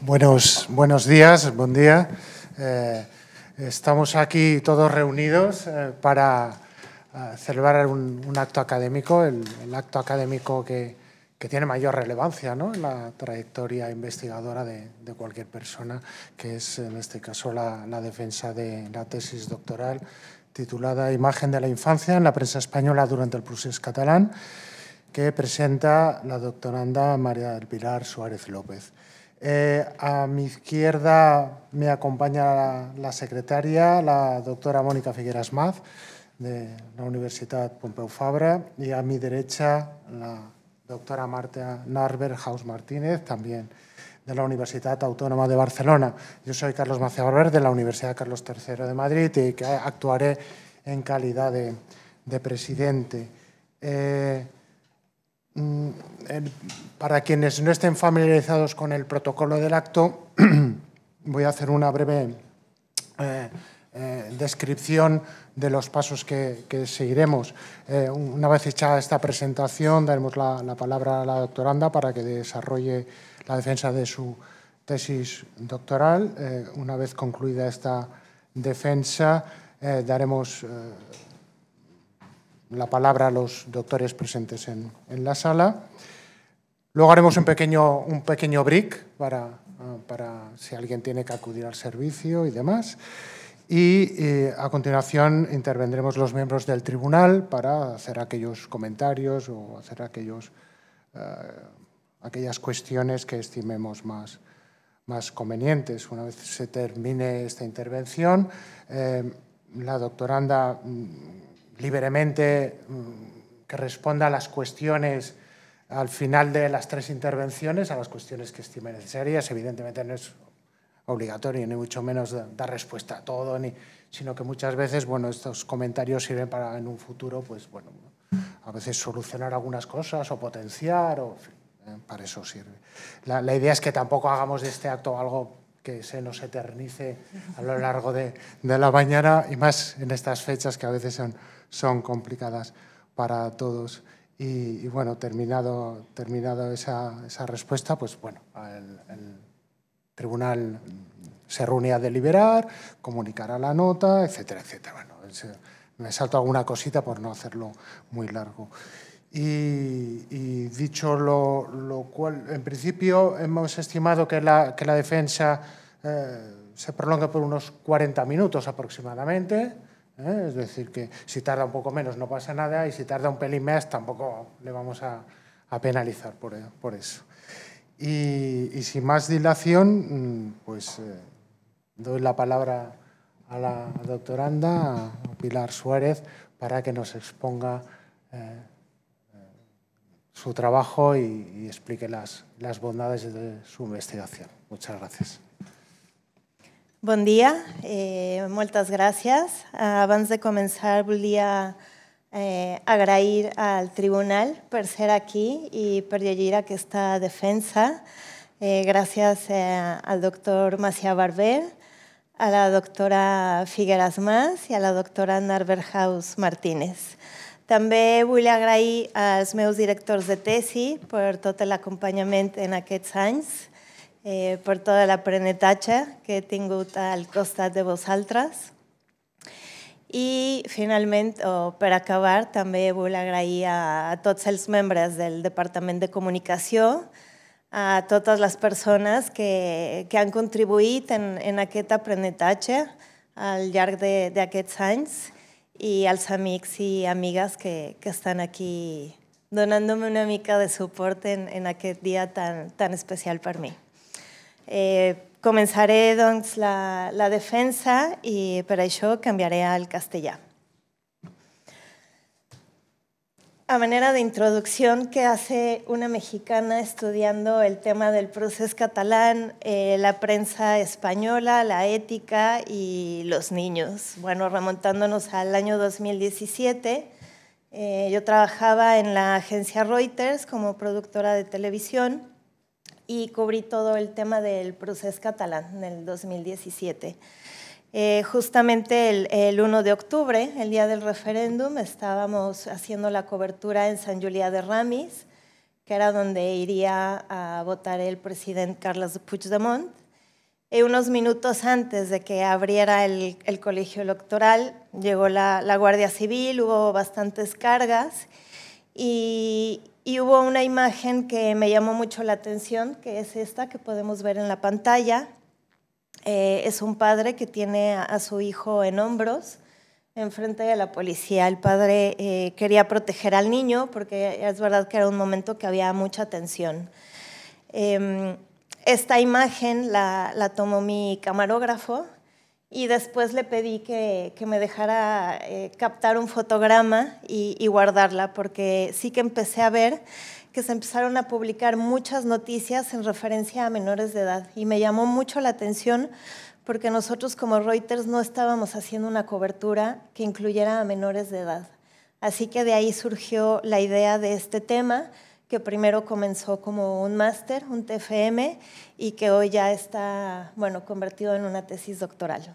Buenos, buenos días, buen día. Eh, estamos aquí todos reunidos eh, para eh, celebrar un, acto académico, el, acto académico que, tiene mayor relevancia ¿no? en la trayectoria investigadora de, cualquier persona, que es en este caso la, la defensa de la tesis doctoral titulada Imagen de la infancia en la prensa española durante el proceso catalán, que presenta la doctoranda María del Pilar Suárez López. Eh, a mi izquierda me acompaña la, secretaria, la doctora Mónica Figueras Maz, de la Universidad Pompeu Fabra, y a mi derecha la doctora Marta Narber Haus Martínez, también de la Universidad Autónoma de Barcelona. Yo soy Carlos Macea de la Universidad Carlos III de Madrid y actuaré en calidad de, presidente. Eh, Mm, para quienes no estén familiarizados con el protocolo del acto, voy a hacer una breve eh, eh, descripción de los pasos que, seguiremos. Eh, una vez hecha esta presentación, daremos la, la, palabra a la doctoranda para que desarrolle la defensa de su tesis doctoral. una vez concluida esta defensa, daremos la palabra a los doctores presentes en, en la sala. Luego haremos un pequeño, un pequeño break para, ah, para, si alguien tiene que acudir al servicio y demás. Y eh, a continuación intervendremos los miembros del tribunal para hacer aquellos comentarios o hacer aquellos, eh, aquellas cuestiones que estimemos más, más convenientes. Una vez se termine esta intervención, eh, la doctoranda mm, libremente mm, que responda a las cuestiones al final de las tres intervenciones, a las cuestiones que estime necesarias. Evidentemente no es obligatorio, ni mucho menos dar respuesta a todo, ni, sino que muchas veces bueno, estos comentarios sirven para en un futuro, pues bueno, a veces solucionar algunas cosas o potenciar, o, eh, para eso sirve. La, la, idea es que tampoco hagamos de este acto algo que se nos eternice a lo largo de, de la mañana y más en estas fechas que a veces son son complicadas para todos. Y, bueno, terminado, terminado esa, esa, respuesta, pues bueno, el, tribunal se reúne a deliberar, comunicará la nota, etcétera, etcétera. Bueno, me salto alguna cosita por no hacerlo muy largo. Y, dicho lo, lo, cual, en principio hemos estimado que la, que la defensa eh, se prolonga por unos 40 minutos aproximadamente. ¿Eh? Es decir, que si tarda un poco menos no pasa nada y si tarda un pelín más tampoco le vamos a, penalizar por, eh, eso. Y, sin más dilación, mm, pues eh, doy la palabra a la doctoranda, a Pilar Suárez, para que nos exponga su trabajo y, explique las, las bondades de su investigación. Muchas gracias. Bon dia, eh, moltes gràcies. Ah, abans de començar volia eh, agrair al Tribunal per ser aquí i per llegir aquesta defensa. Eh, gràcies eh, al doctor Macià Barber, a la doctora Figueras Mas i a la doctora Narberhaus Martínez. També vull agrair als meus directors de tesi per tot l'acompanyament en aquests anys eh, per tot l'aprenentatge que he tingut al costat de vosaltres. I finalment, o per acabar, també vull agrair a, tots els membres del Departament de Comunicació, a totes les persones que, que han contribuït en, en aquest aprenentatge al llarg d'aquests anys i als amics i amigues que, que estan aquí donant-me una mica de suport en, en aquest dia tan, tan especial per mi. Eh, comenzaré començaré la, defensa y para ello cambiaré al castellano. A manera de introducción, ¿qué hace una mexicana estudiando el tema del proceso catalán, eh, la prensa española, la ética y los niños? Bueno, remontándonos al año 2017, eh, yo trabajaba en la agencia Reuters como productora de televisión y cubrí todo el tema del proceso catalán en el 2017. Eh, justamente el, 1 de octubre, el día del referéndum, estábamos haciendo la cobertura en San Julià de Ramis, que era donde iría a votar el presidente Carles Puigdemont. Y unos minutos antes de que abriera el, colegio electoral, llegó la, la Guardia Civil, hubo bastantes cargas y, y hubo una imagen que me llamó mucho la atención, que es esta que podemos ver en la pantalla. Eh, es un padre que tiene a, su hijo en hombros enfrente de la policía. El padre eh, quería proteger al niño porque es verdad que era un momento que había mucha tensión. Em, esta imagen la tomó mi camarógrafo y después le pedí que, que me dejara eh, captar un fotograma y, guardarla, porque sí que empecé a ver que se empezaron a publicar muchas noticias en referencia a menores de edad. Y me llamó mucho la atención porque nosotros como Reuters no estábamos haciendo una cobertura que incluyera a menores de edad. Así que de ahí surgió la idea de este tema que primero comenzó como un máster, un TFM, y que hoy ya está, bueno, convertido en una tesis doctoral.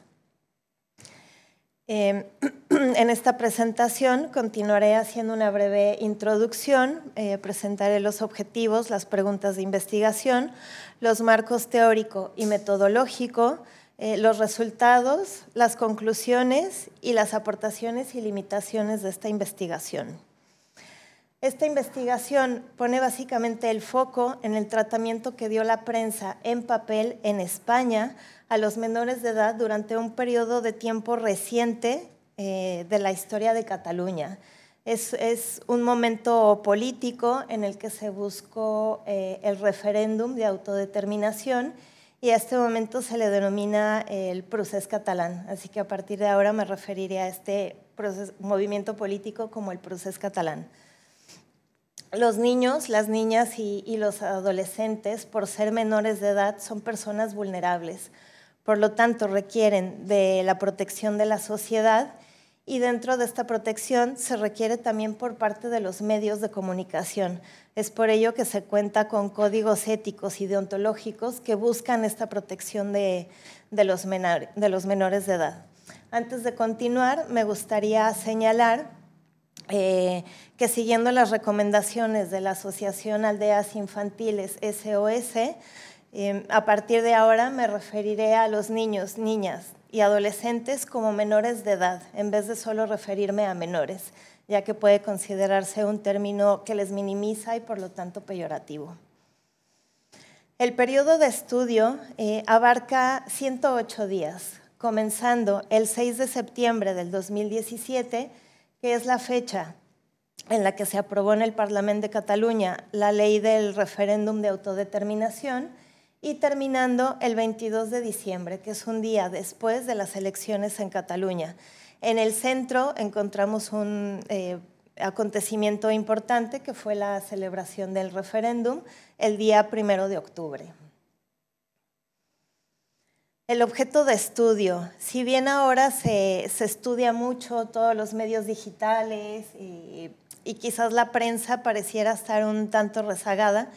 Em, en esta presentación continuaré haciendo una breve introducción, eh, presentaré los objetivos, las preguntas de investigación, los marcos teórico y metodológico, eh, los resultados, las conclusiones y las aportaciones y limitaciones de esta investigación. Esta investigación pone básicamente el foco en el tratamiento que dio la prensa en papel en España a los menores de edad durante un periodo de tiempo reciente eh, de la historia de Cataluña. Es, un momento político en el que se buscó eh, el referéndum de autodeterminación y a este momento se le denomina el proceso catalán. Así que a partir de ahora me referiré a este movimiento político como el proceso catalán los niños, las niñas y, los adolescentes, por ser menores de edad, son personas vulnerables. Por lo tanto, requieren de la protección de la sociedad y dentro de esta protección se requiere también por parte de los medios de comunicación. Es por ello que se cuenta con códigos éticos y deontológicos que buscan esta protección de los menores de edad. Antes de continuar, me gustaría señalar eh, que siguiendo las recomendaciones de la Asociación Aldeas Infantiles SOS, em, a partir de ahora me referiré a los niños, niñas y adolescentes como menores de edad, en vez de solo referirme a menores, ya que puede considerarse un término que les minimiza y por lo tanto peyorativo. El periodo de estudio eh, abarca 108 días, comenzando el 6 de septiembre del 2017 que es la fecha en la que se aprobó en el Parlamento de Cataluña la ley del referéndum de autodeterminación y terminando el 22 de diciembre, que es un día después de las elecciones en Cataluña. En el centro encontramos un eh, acontecimiento importante que fue la celebración del referéndum el día primero de octubre. El objeto de estudio. Si bien ahora se, estudia mucho todos los medios digitales y, quizás la prensa pareciera estar un tanto rezagada,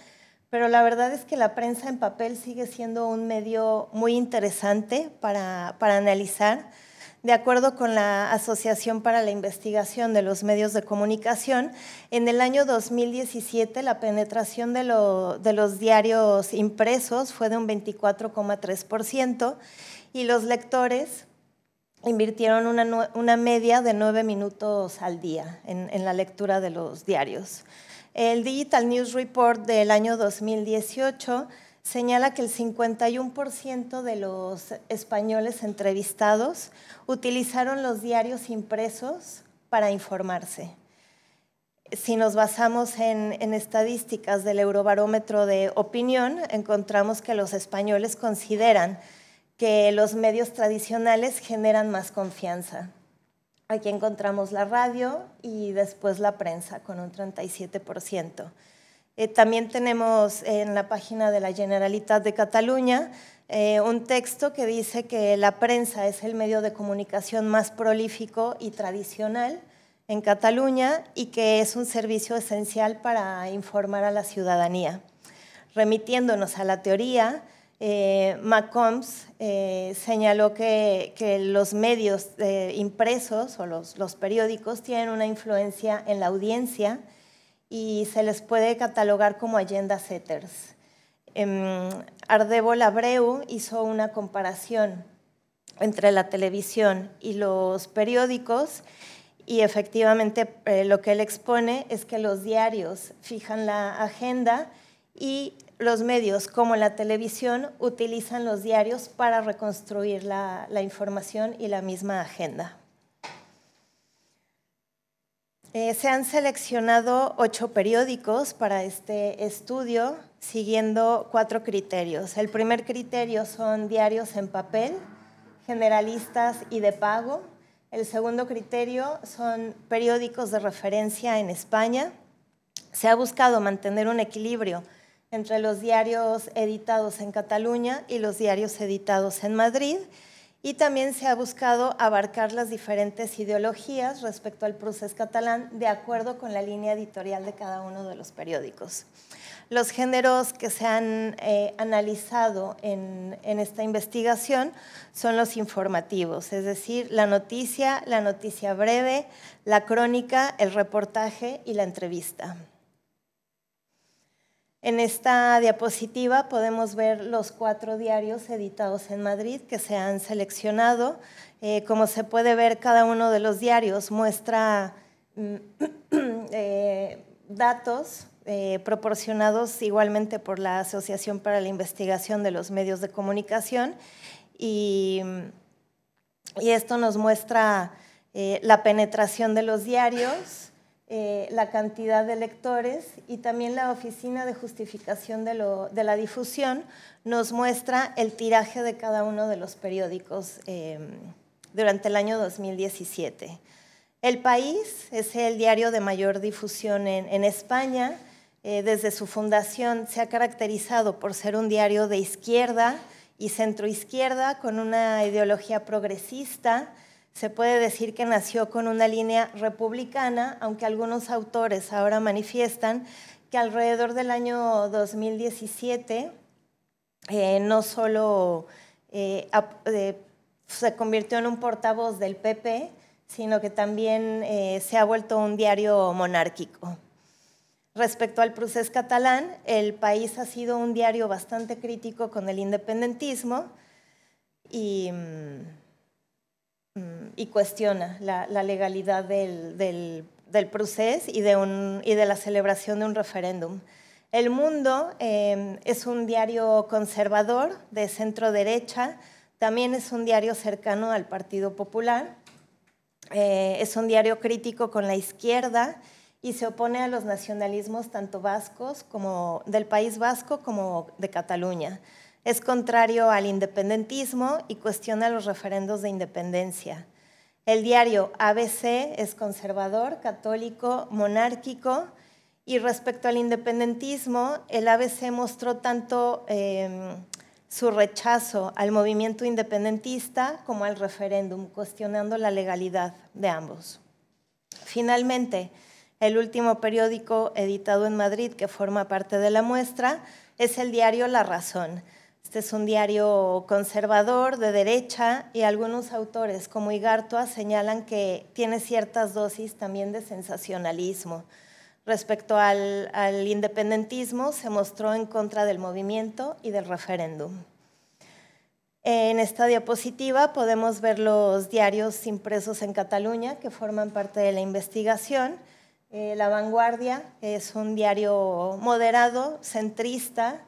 pero la verdad es que la prensa en papel sigue siendo un medio muy interesante para analizar de acuerdo con la Asociación para la Investigación de los Medios de Comunicación, en el año 2017 la penetración de, los diarios impresos fue de un 24,3% y los lectores invirtieron una, media de nueve minutos al día en, en la lectura de los diarios. El Digital News Report del año 2018 señala que el 51% de los españoles entrevistados utilizaron los diarios impresos para informarse. Si nos basamos en, estadísticas del Eurobarómetro de Opinión, encontramos que los españoles consideran que los medios tradicionales generan más confianza. Aquí encontramos la radio y después la prensa con un 37%. Eh, también tenemos en la página de la Generalitat de Cataluña eh, un texto que dice que la prensa es el medio de comunicación más prolífico y tradicional en Cataluña y que es un servicio esencial para informar a la ciudadanía. Remitiéndonos a la teoría, eh, McCombs eh, señaló que, los medios impresos o los, periódicos tienen una influencia en la audiencia y se les puede catalogar como agenda setters. Ardebo em, Ardebol Abreu hizo una comparación entre la televisión y los periódicos y efectivamente eh, lo que él expone es que los diarios fijan la agenda y los medios como la televisión utilizan los diarios para reconstruir la información y la misma agenda. Eh, se han seleccionado ocho periódicos para este estudio siguiendo cuatro criterios. El primer criterio son diarios en papel, generalistas y de pago. El segundo criterio son periódicos de referencia en España. Se ha buscado mantener un equilibrio entre los diarios editados en Cataluña y los diarios editados en Madrid y también se ha buscado abarcar las diferentes ideologías respecto al proceso catalán de acuerdo con la línea editorial de cada uno de los periódicos. Los géneros que se han eh, analizado en esta investigación son los informativos, es decir, la noticia, la noticia breve, la crónica, el reportaje y la entrevista. En esta diapositiva podemos ver los cuatro diarios editados en Madrid que se han seleccionado. Eh, como se puede ver, cada uno de los diarios muestra mm, eh, datos eh, proporcionados igualmente por la Asociación para la Investigación de los Medios de Comunicación y esto nos muestra la penetración de los diarios, eh, la cantidad de lectores y también la Oficina de Justificación de, la Difusión nos muestra el tiraje de cada uno de los periódicos em, durante el año 2017. El País es el diario de mayor difusión en, España. Eh, desde su fundación se ha caracterizado por ser un diario de izquierda y centroizquierda con una ideología progresista se puede decir que nació con una línea republicana, aunque algunos autores ahora manifiestan que alrededor del año 2017 eh, no solo eh, eh, se convirtió en un portavoz del PP, sino que también se ha vuelto un diario monárquico. Respecto al proceso catalán, el país ha sido un diario bastante crítico con el independentismo y mm, y cuestiona la, legalidad del, del, proceso y de, la celebración de un referéndum. El Mundo em, es un diario conservador de centro derecha, también es un diario cercano al Partido Popular, eh, es un diario crítico con la izquierda y se opone a los nacionalismos tanto vascos como del País Vasco como de Cataluña. Es contrario al independentismo y cuestiona los referendos de independencia. El diario ABC es conservador, católico, monárquico y respecto al independentismo, el ABC mostró tanto em, su rechazo al movimiento independentista como al referéndum, cuestionando la legalidad de ambos. Finalmente, el último periódico editado en Madrid que forma parte de la muestra es el diario La Razón, este es un diario conservador de derecha y algunos autores como Igartua señalan que tiene ciertas dosis también de sensacionalismo. Respecto al, independentismo, se mostró en contra del movimiento y del referéndum. En esta diapositiva podemos ver los diarios impresos en Cataluña que forman parte de la investigación. Eh, la Vanguardia es un diario moderado, centrista,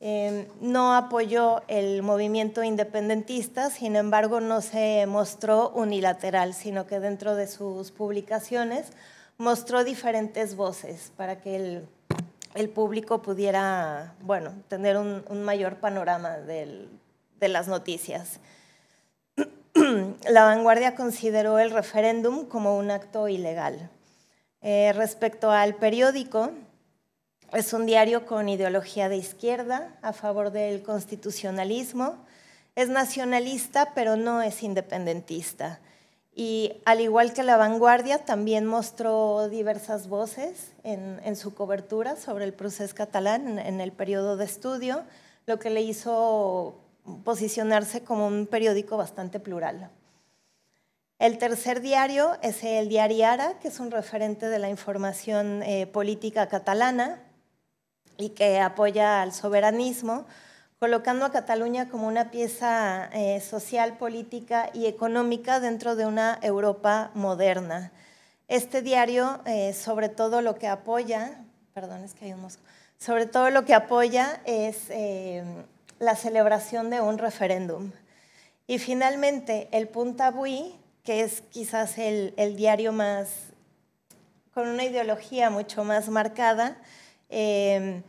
Em, no apoyó el movimiento independentista, sin embargo no se mostró unilateral, sino que dentro de sus publicaciones mostró diferentes voces para que el, público pudiera, bueno, tener un, mayor panorama de las noticias. La vanguardia consideró el referéndum como un acto ilegal. Eh, respecto al periódico, es un diario con ideología de izquierda a favor del constitucionalismo. Es nacionalista, pero no es independentista. Y al igual que La Vanguardia, también mostró diversas voces en, su cobertura sobre el proceso catalán en, el periodo de estudio, lo que le hizo posicionarse como un periódico bastante plural. El tercer diario es el Diari Ara, que es un referente de la información eh, política catalana y que apoya al soberanismo, colocando a Cataluña como una pieza eh, social, política y económica dentro de una Europa moderna. Este diario, eh, sobre todo lo que apoya, perdón, es que hay un mosco, sobre todo lo que apoya es eh, la celebración de un referéndum. Y finalmente, el Punta Bui, que es quizás el, el diario más, con una ideología mucho más marcada, Em,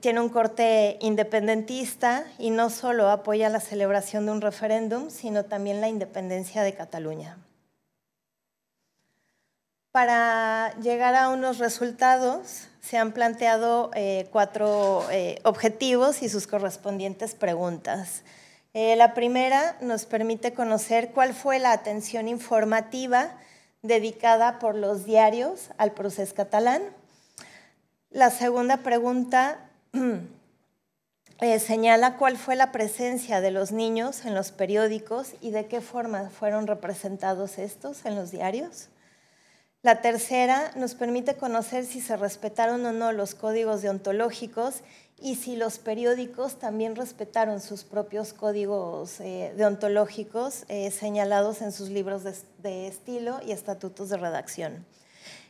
tiene un corte independentista y no solo apoya la celebración de un referéndum, sino también la independencia de Cataluña. Para llegar a unos resultados se han planteado eh, cuatro eh, objetivos y sus correspondientes preguntas. Eh, la primera nos permite conocer cuál fue la atención informativa dedicada por los diarios al proceso catalán. La segunda pregunta eh, señala cuál fue la presencia de los niños en los periódicos y de qué forma fueron representados estos en los diarios. La tercera nos permite conocer si se respetaron o no los códigos deontológicos y si los periódicos también respetaron sus propios códigos eh, deontológicos eh, señalados en sus libros de estilo y estatutos de redacción.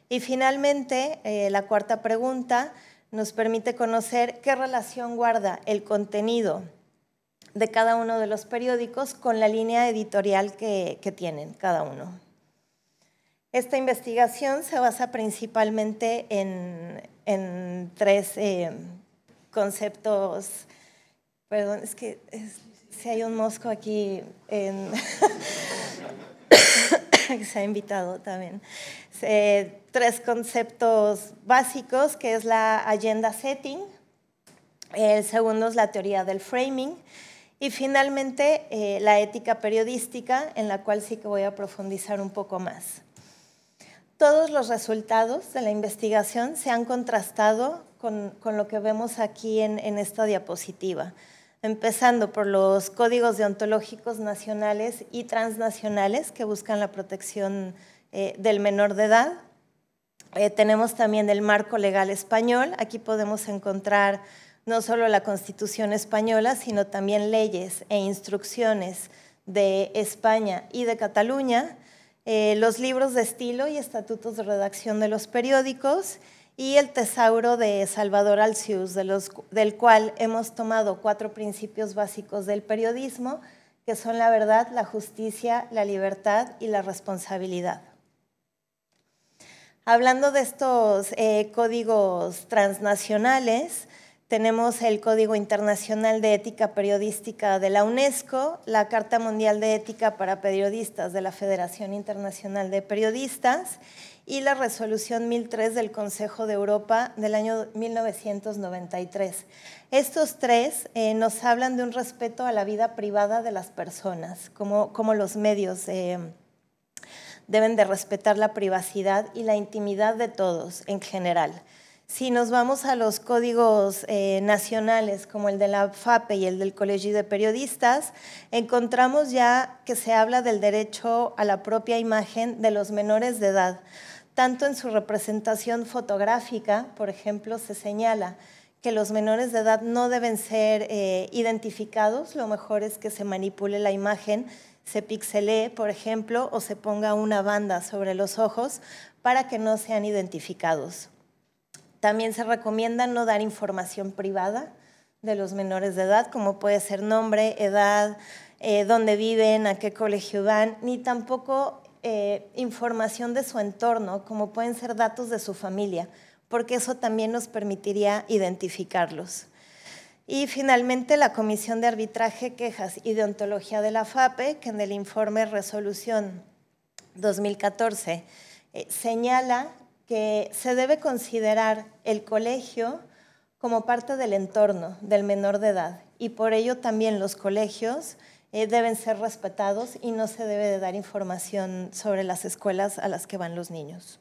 Y finalmente, eh, la cuarta pregunta nos permite conocer qué relación guarda el contenido de cada uno de los periódicos con la línea editorial que, tienen cada uno. Esta investigación se basa principalmente en, tres eh, conceptos. Perdón, es que si hay un mosco aquí. En que se ha invitado también. Eh, tres conceptos básicos, que es la agenda setting, el segundo es la teoría del framing y finalmente eh, la ética periodística, en la cual sí que voy a profundizar un poco más. Todos los resultados de la investigación se han contrastado con, con lo que vemos aquí en esta diapositiva empezando por los códigos deontológicos nacionales y transnacionales que buscan la protección eh, del menor de edad. Eh, tenemos también el marco legal español. Aquí podemos encontrar no solo la Constitución española, sino también leyes e instrucciones de España y de Cataluña, eh, los libros de estilo y estatutos de redacción de los periódicos y el tesauro de Salvador Alcius, del cual hemos tomado cuatro principios básicos del periodismo, que son la verdad, la justicia, la libertad y la responsabilidad. Hablando de estos eh, códigos transnacionales, tenemos el Código Internacional de Ética Periodística de la UNESCO, la Carta Mundial de Ética para Periodistas de la Federación Internacional de Periodistas y la resolución 1003 del Consejo de Europa del año 1993. Estos tres eh, nos hablan de un respeto a la vida privada de las personas, como, los medios eh, deben de respetar la privacidad y la intimidad de todos en general. Si nos vamos a los códigos eh, nacionales, como el de la FAPE y el del Colegio de Periodistas, encontramos ya que se habla del derecho a la propia imagen de los menores de edad. Tanto en su representación fotográfica, por ejemplo, se señala que los menores de edad no deben ser eh, identificados, lo mejor es que se manipule la imagen, se pixelee, por ejemplo, o se ponga una banda sobre los ojos para que no sean identificados. También se recomienda no dar información privada de los menores de edad, como puede ser nombre, edad, eh, dónde viven, a qué colegio van, ni tampoco eh, información de su entorno, como pueden ser datos de su familia, porque eso también nos permitiría identificarlos. Y finalmente la Comisión de Arbitraje, Quejas y Deontología de la FAPE, que en el informe Resolución 2014 eh, señala que se debe considerar el colegio como parte del entorno del menor de edad y por ello también los colegios eh, deben ser respetados y no se debe de dar información sobre las escuelas a las que van los niños.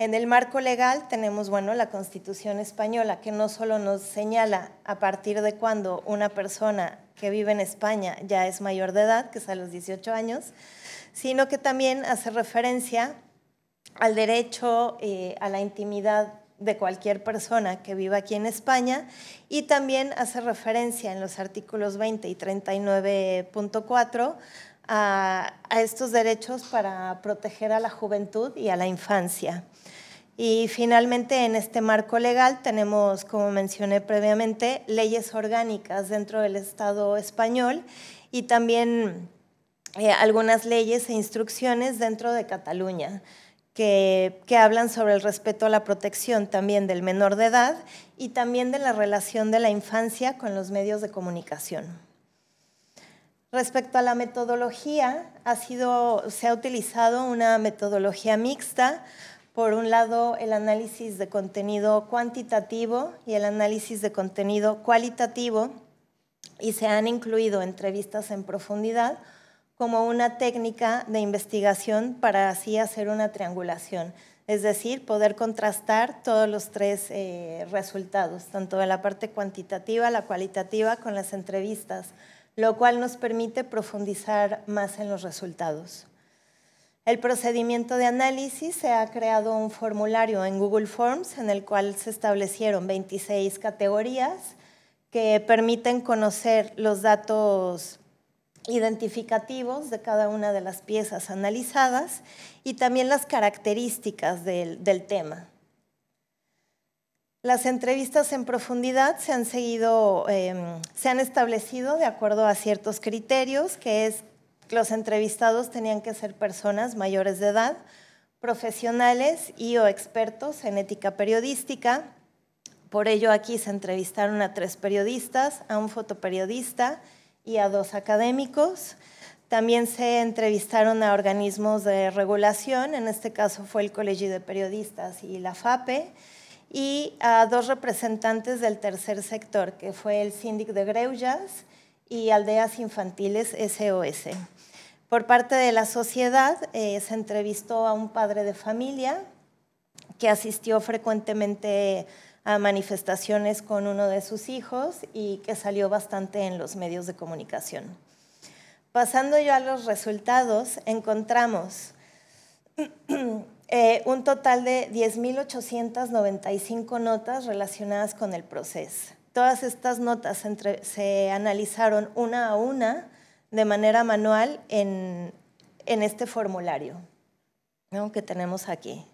En el marco legal tenemos bueno, la Constitución española, que no solo nos señala a partir de cuando una persona que vive en España ya es mayor de edad, que es a los 18 años, sino que también hace referencia al derecho eh, a la intimidad de cualquier persona que viva aquí en España y también hace referencia en los artículos 20 y 39.4 a, estos derechos para proteger a la juventud y a la infancia. Y finalmente, en este marco legal tenemos, como mencioné previamente, leyes orgánicas dentro del Estado español y también eh, algunas leyes e instrucciones dentro de Cataluña que, hablan sobre el respeto a la protección también del menor de edad y también de la relación de la infancia con los medios de comunicación. Respecto a la metodología, se ha utilizado una metodología mixta. Por un lado, el análisis de contenido cuantitativo y el análisis de contenido cualitativo, y se han incluido entrevistas en profundidad como una técnica de investigación para así hacer una triangulación, es decir, poder contrastar todos los tres eh, resultados, tanto de la parte cuantitativa, la cualitativa, con las entrevistas, lo cual nos permite profundizar más en los resultados. El procedimiento de análisis se ha creado un formulario en Google Forms en el cual se establecieron 26 categorías que permiten conocer los datos identificativos de cada una de las piezas analizadas y también las características del, tema. Las entrevistas en profundidad se han, seguido, em, se han establecido de acuerdo a ciertos criterios, que es los entrevistados tenían que ser personas mayores de edad, profesionales y o expertos en ética periodística. Por ello aquí se entrevistaron a tres periodistas, a un fotoperiodista, y a dos académicos. También se entrevistaron a organismos de regulación, en este caso fue el Colegio de Periodistas y la FAPE, y a dos representantes del tercer sector, que fue el Síndic de Greujas y Aldeas Infantiles SOS. Por parte de la sociedad eh, se entrevistó a un padre de familia que asistió frecuentemente a a manifestaciones con uno de sus hijos y que salió bastante en los medios de comunicación. Pasando yo a los resultados, encontramos eh, un total de 10.895 notas relacionadas con el proceso. Todas estas notas se analizaron una a una de manera manual en, este formulario que tenemos aquí.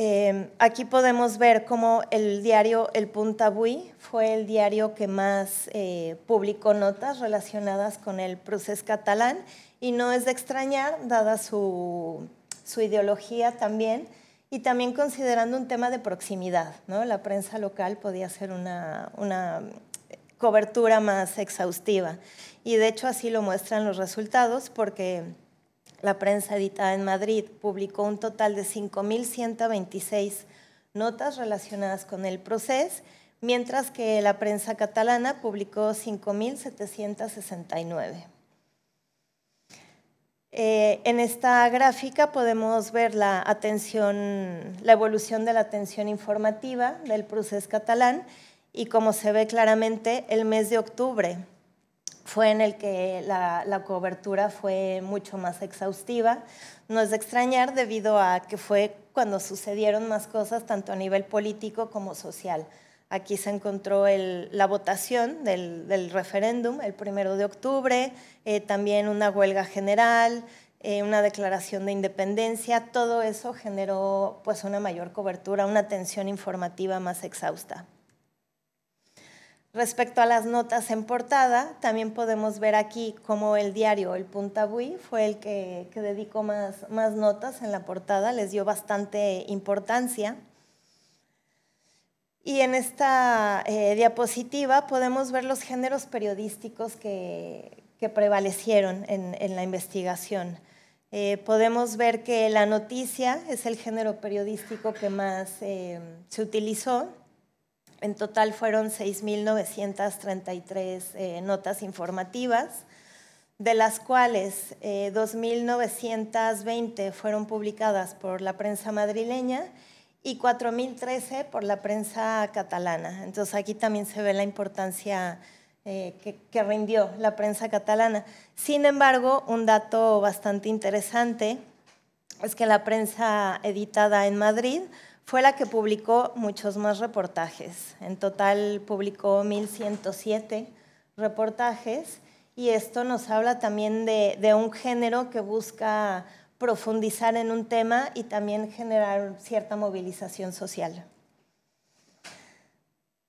Em, aquí podemos ver cómo el diario El Puntabuí fue el diario que más eh, publicó notas relacionadas con el proceso catalán y no es de extrañar, dada su, ideología también, y también considerando un tema de proximidad. ¿no? La prensa local podía ser una cobertura más exhaustiva y de hecho así lo muestran los resultados porque la prensa editada en Madrid publicó un total de 5.126 notas relacionadas con el proceso, mientras que la prensa catalana publicó 5.769. Eh, en esta gráfica podemos ver la, atención, la evolución de la atención informativa del proceso catalán y como se ve claramente, el mes de octubre fue en el que la, cobertura fue mucho más exhaustiva. No es de extrañar debido a que fue cuando sucedieron más cosas tanto a nivel político como social. Aquí se encontró la votación del, referéndum el primero de octubre, eh, también una huelga general, eh, una declaración de independencia. Todo eso generó pues, una mayor cobertura, una atención informativa más exhausta. Respecto a las notas en portada, también podemos ver aquí cómo el diario El Puntabuy fue el que, dedicó más, notas en la portada, les dio bastante importancia. Y en esta eh, diapositiva podemos ver los géneros periodísticos que, prevalecieron en, la investigación. Eh, podemos ver que la noticia es el género periodístico que más eh, se utilizó en total fueron 6.933 eh, notas informativas, de las cuales 2.920 eh, fueron publicadas por la prensa madrileña y 4.013 por la prensa catalana. Entonces aquí también se ve la importancia eh, que, que rindió la prensa catalana. Sin embargo, un dato bastante interesante es que la prensa editada en Madrid fue la que publicó muchos más reportajes. En total publicó 1.107 reportajes y esto nos habla también de, un género que busca profundizar en un tema y también generar cierta movilización social.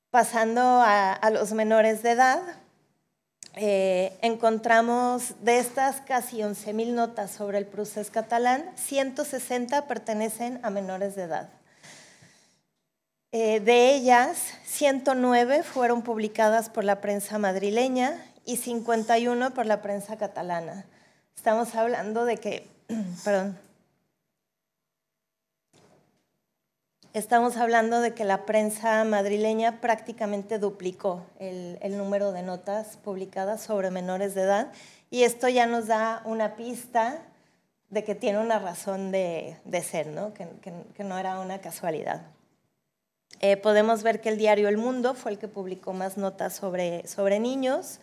Pasando a, los menores de edad, eh, encontramos de estas casi 11.000 notas sobre el proceso catalán, 160 pertenecen a menores de edad. Eh, de ellas, 109 fueron publicadas por la prensa madrileña y 51 por la prensa catalana. Estamos hablando de que, estamos hablando de que la prensa madrileña prácticamente duplicó el, número de notas publicadas sobre menores de edad y esto ya nos da una pista de que tiene una razón de, ser, que no era una casualidad. Eh, podemos ver que el diario El Mundo fue el que publicó más notas sobre, niños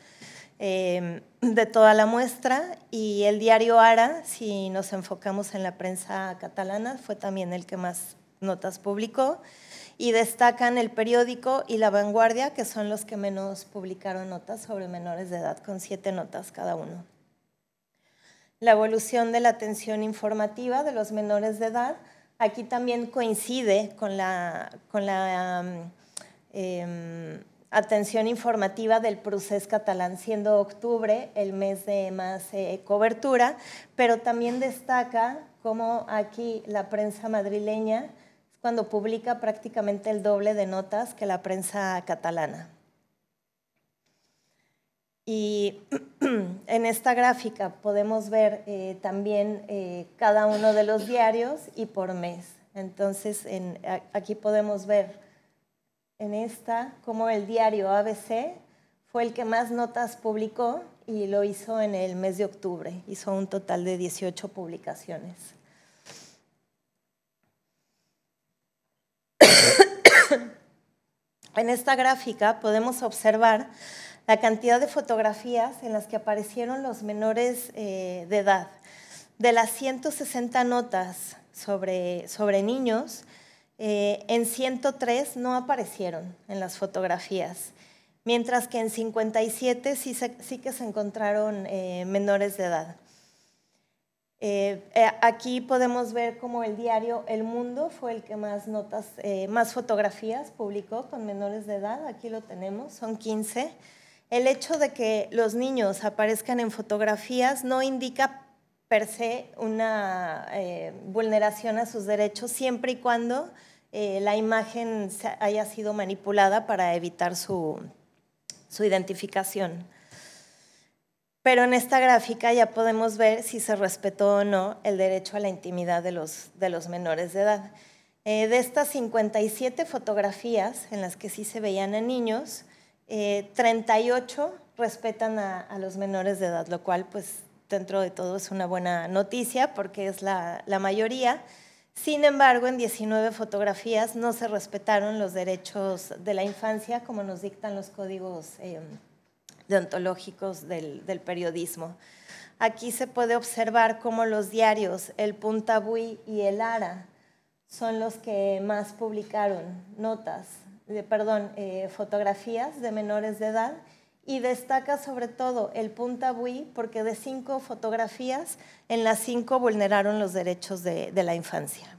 em, de toda la muestra y el diario Ara, si nos enfocamos en la prensa catalana, fue también el que más notas publicó y destacan el periódico y La Vanguardia, que son los que menos publicaron notas sobre menores de edad, con siete notas cada uno. La evolución de la atención informativa de los menores de edad Aquí también coincide con la, em, atención informativa del Procés Catalán, siendo octubre el mes de más eh, cobertura, pero también destaca cómo aquí la prensa madrileña cuando publica prácticamente el doble de notas que la prensa catalana. Y en esta gráfica podemos ver eh, también eh, cada uno de los diarios y por mes. Entonces, aquí podemos ver en esta cómo el diario ABC fue el que más notas publicó y lo hizo en el mes de octubre. Hizo un total de 18 publicaciones. en esta gráfica podemos observar la cantidad de fotografías en las que aparecieron los menores eh, de edad. De las 160 notas sobre, niños, eh, en 103 no aparecieron en las fotografías, mientras que en 57 sí, que se encontraron eh, menores de edad. aquí podemos ver cómo el diario El Mundo fue el que más más fotografías publicó con menores de edad. Aquí lo tenemos, son 15 el hecho de que los niños aparezcan en fotografías no indica per se una eh, vulneración a sus derechos siempre y cuando eh, la imagen haya sido manipulada para evitar su, identificación. Pero en esta gráfica ya podemos ver si se respetó o no el derecho a la intimidad de los, menores de edad. Eh, de estas 57 fotografías en las que sí se veían a niños, 38 eh, respetan a, los menores de edad, lo cual pues dentro de todo es una buena noticia porque es la, mayoría. Sin embargo, en 19 fotografías no se respetaron los derechos de la infancia como nos dictan los códigos em, deontológicos del, del, periodismo. Aquí se puede observar cómo los diarios El Puntabuy y El Ara son los que más publicaron notas de, perdón, eh, fotografías de menores de edad y destaca sobre todo el Punta Bui porque de cinco fotografías, en las cinco vulneraron los derechos de, de la infancia.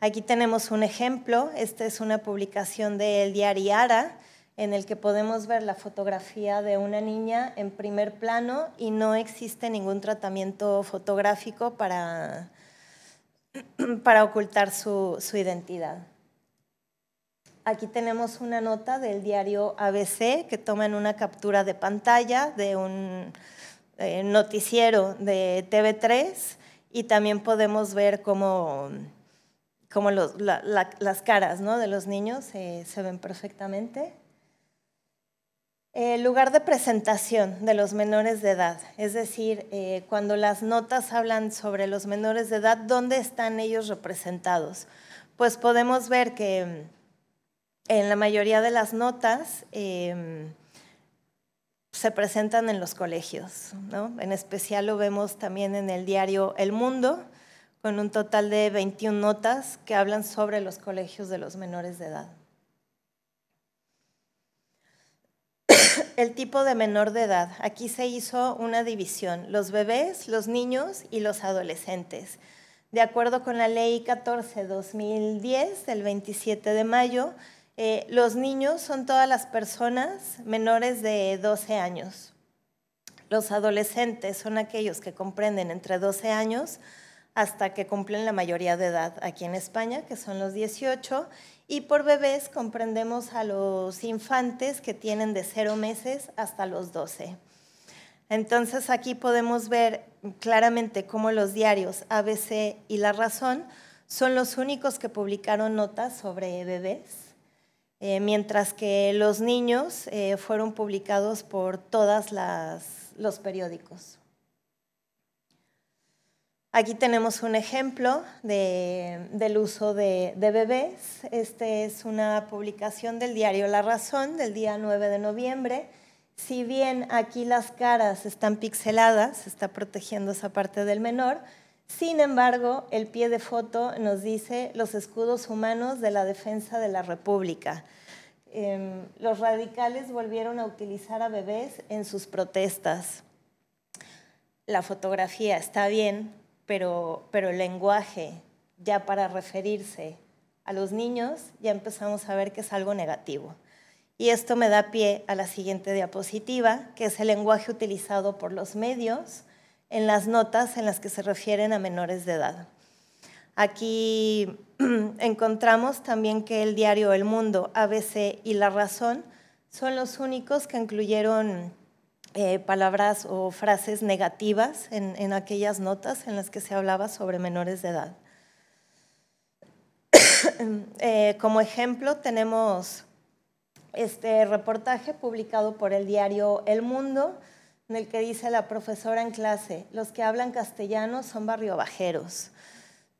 Aquí tenemos un ejemplo, esta es una publicación del Diario Ara, en el que podemos ver la fotografía de una niña en primer plano y no existe ningún tratamiento fotográfico para, para ocultar su, su identidad. Aquí tenemos una nota del diario ABC que toman una captura de pantalla de un eh, noticiero de TV3 y también podemos ver cómo, cómo las caras de los niños eh, se ven perfectamente. El eh, lugar de presentación de los menores de edad, es decir, cuando las notas hablan sobre los menores de edad, ¿dónde están ellos representados? Pues podemos ver que en la mayoría de las notas em, se presentan en los colegios. En especial lo vemos también en el diario El Mundo, con un total de 21 notas que hablan sobre los colegios de los menores de edad. El tipo de menor de edad. Aquí se hizo una división, los bebés, los niños y los adolescentes. De acuerdo con la ley 14-2010 del 27 de mayo, eh, los niños son todas las personas menores de 12 años. Los adolescentes son aquellos que comprenden entre 12 años hasta que cumplen la mayoría de edad aquí en España, que son los 18, y por bebés comprendemos a los infantes que tienen de 0 meses hasta los 12. Entonces aquí podemos ver claramente cómo los diarios ABC y La Razón son los únicos que publicaron notas sobre bebés eh, mientras que los niños eh, fueron publicados por todos los periódicos. Aquí tenemos un ejemplo del uso de, de bebés. Esta es una publicación del diario La Razón del día 9 de noviembre. Si bien aquí las caras están pixeladas, se está protegiendo esa parte del menor, sin embargo, el pie de foto nos dice los escudos humanos de la defensa de la República. Em, los radicales volvieron a utilizar a bebés en sus protestas. La fotografía está bien, pero, pero el lenguaje ya para referirse a los niños ya empezamos a ver que es algo negativo. Y esto me da pie a la siguiente diapositiva, que es el lenguaje utilizado por los medios en las notas en las que se refieren a menores de edad. Aquí encontramos también que el diario El Mundo, ABC y La Razón son los únicos que incluyeron eh, palabras o frases negativas en, aquellas notas en las que se hablaba sobre menores de edad. Eh, como ejemplo tenemos este reportaje publicado por el diario El Mundo en el que dice la profesora en clase, los que hablan castellano son barriobajeros.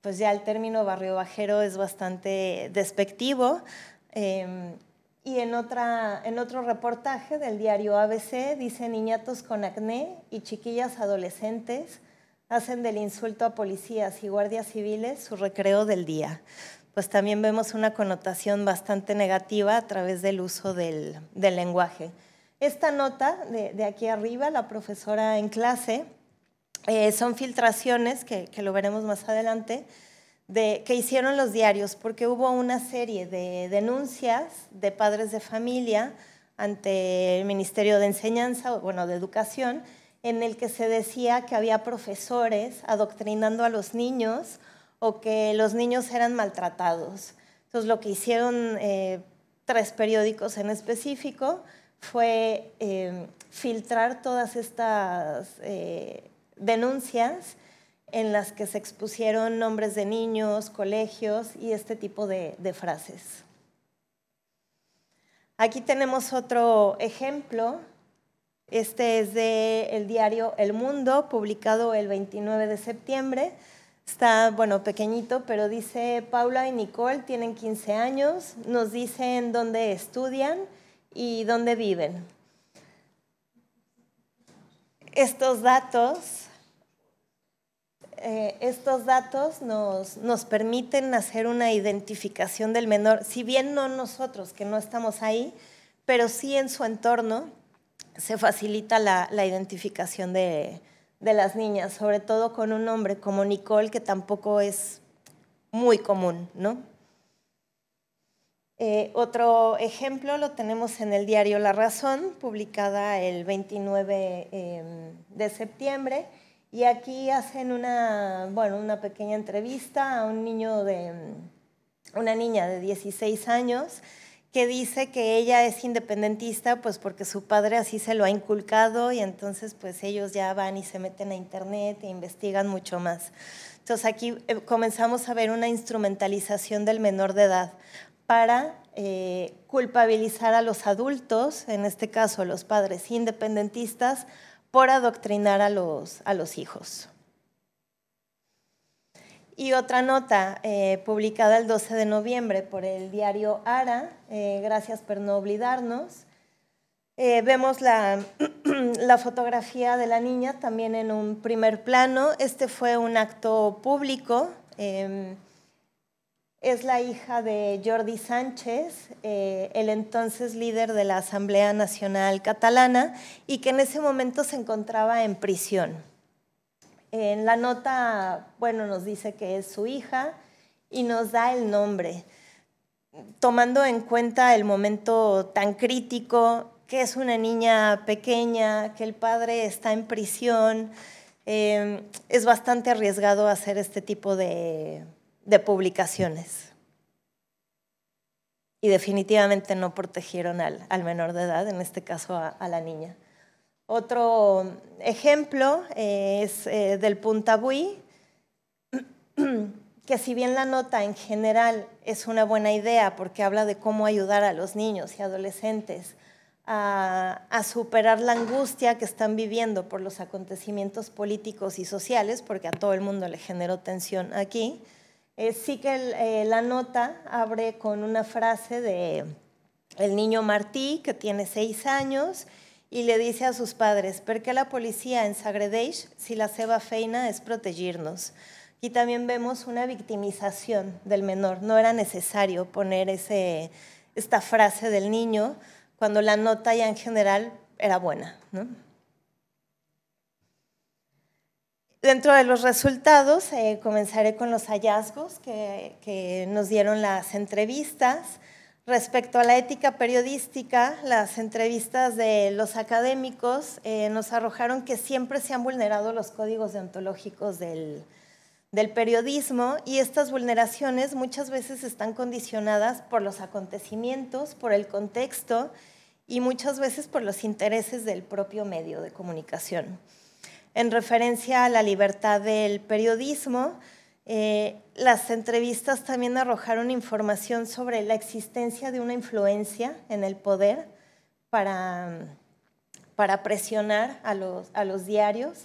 Pues ya el término barriobajero es bastante despectivo. Em, y en, otro reportaje del diario ABC dice niñatos con acné y chiquillas adolescentes hacen del insulto a policías y guardias civiles su recreo del día. Pues también vemos una connotación bastante negativa a través del uso del lenguaje. Esta nota de, aquí arriba, la profesora en clase, eh, son filtraciones, que, lo veremos más adelante, que hicieron los diarios, porque hubo una serie de denuncias de padres de familia ante el Ministerio de Enseñanza, bueno, de Educación, en el que se decía que había profesores adoctrinando a los niños o que los niños eran maltratados. Entonces, lo que hicieron eh, tres periódicos en específico fue em, filtrar todas estas eh, denuncias en las que se expusieron nombres de niños, colegios y este tipo de, frases. Aquí tenemos otro ejemplo. Este es del el diario El Mundo, publicado el 29 de septiembre. Está, bueno, pequeñito, pero dice, Paula y Nicole tienen 15 años, nos dicen dónde estudian y dónde viven. Estos datos, eh, estos datos nos, permiten hacer una identificación del menor, si bien no nosotros, que no estamos ahí, pero sí en su entorno se facilita la, identificación de, las niñas, sobre todo con un hombre como Nicole, que tampoco es muy común, ¿no? Eh, otro ejemplo lo tenemos en el diario La Razón, publicada el 29 em, de septiembre, y aquí hacen una, bueno, una pequeña entrevista a un niño de, una niña de 16 años que dice que ella es independentista pues porque su padre así se lo ha inculcado y entonces pues ellos ya van y se meten a internet e investigan mucho más. Entonces aquí eh, comenzamos a ver una instrumentalización del menor de edad para eh, culpabilizar a los adultos, en este caso a los padres independentistas, por adoctrinar a los, a los hijos. Y otra nota eh, publicada el 12 de noviembre por el diario Ara, eh, gracias por no olvidarnos, vemos la, la, fotografía de la niña también en un primer plano. Este fue un acto público eh, es la hija de Jordi Sánchez, eh, el entonces líder de la Asamblea Nacional Catalana, y que en ese momento se encontraba en prisión. En la nota, bueno, nos dice que es su hija y nos da el nombre, tomando en cuenta el momento tan crítico, que es una niña pequeña, que el padre está en prisión, eh, es bastante arriesgado hacer este tipo de de publicaciones. Y definitivamente no protegieron al, menor de edad, en este caso a, la niña. Otro ejemplo eh, es eh, del Puntabuí, que si bien la nota en general es una buena idea porque habla de cómo ayudar a los niños y adolescentes a, superar la angustia que están viviendo por los acontecimientos políticos y sociales, porque a todo el mundo le generó tensión aquí, eh, sí que eh, la nota abre con una frase de el niño Martí, que tiene seis años, y le dice a sus padres, ¿por qué la policía en Sagredeix si la ceba feina es protegirnos? Y también vemos una victimización del menor. No era necesario poner esta frase del niño cuando la nota ya en general era buena. ¿no? Dentro de los resultados, eh, comenzaré con los hallazgos que, nos dieron las entrevistas. Respecto a la ética periodística, las entrevistas de los académicos eh, nos arrojaron que siempre se han vulnerado los códigos deontológicos del periodismo y estas vulneraciones muchas veces están condicionadas por los acontecimientos, por el contexto y muchas veces por los intereses del propio medio de comunicación en referencia a la libertad del periodismo. Eh, las entrevistas también arrojaron información sobre la existencia de una influencia en el poder para, para presionar a los, a los diarios.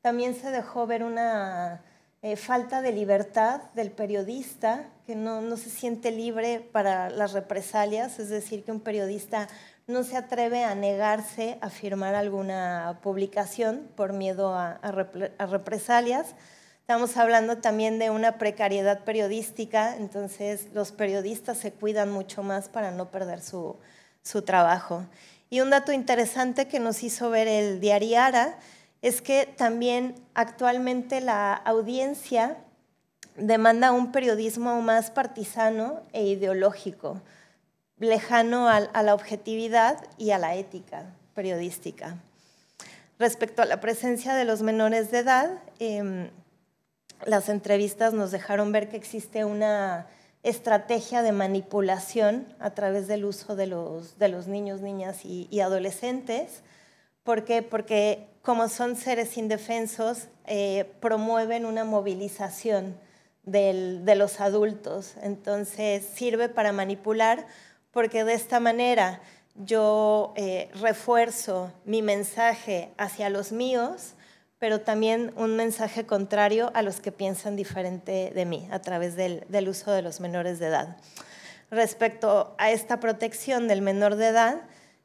También se dejó ver una eh, falta de libertad del periodista, que no, no se siente libre para las represalias, es decir, que un periodista no se atreve a negarse a firmar alguna publicación por miedo a, represalias. Estamos hablando también de una precariedad periodística, entonces los periodistas se cuidan mucho más para no perder su, trabajo. Y un dato interesante que nos hizo ver el diariara es que también actualmente la audiencia demanda un periodismo más partisano e ideológico lejano a, la objetividad y a la ética periodística. Respecto a la presencia de los menores de edad, em, las entrevistas nos dejaron ver que existe una estrategia de manipulación a través del uso de los, niños, niñas y, adolescentes. ¿Por qué? Porque como son seres indefensos, eh, promueven una movilización de los adultos. Entonces sirve para manipular porque de esta manera yo eh, refuerzo mi mensaje hacia los míos, pero también un mensaje contrario a los que piensan diferente de mí a través del, uso de los menores de edad. Respecto a esta protección del menor de edad,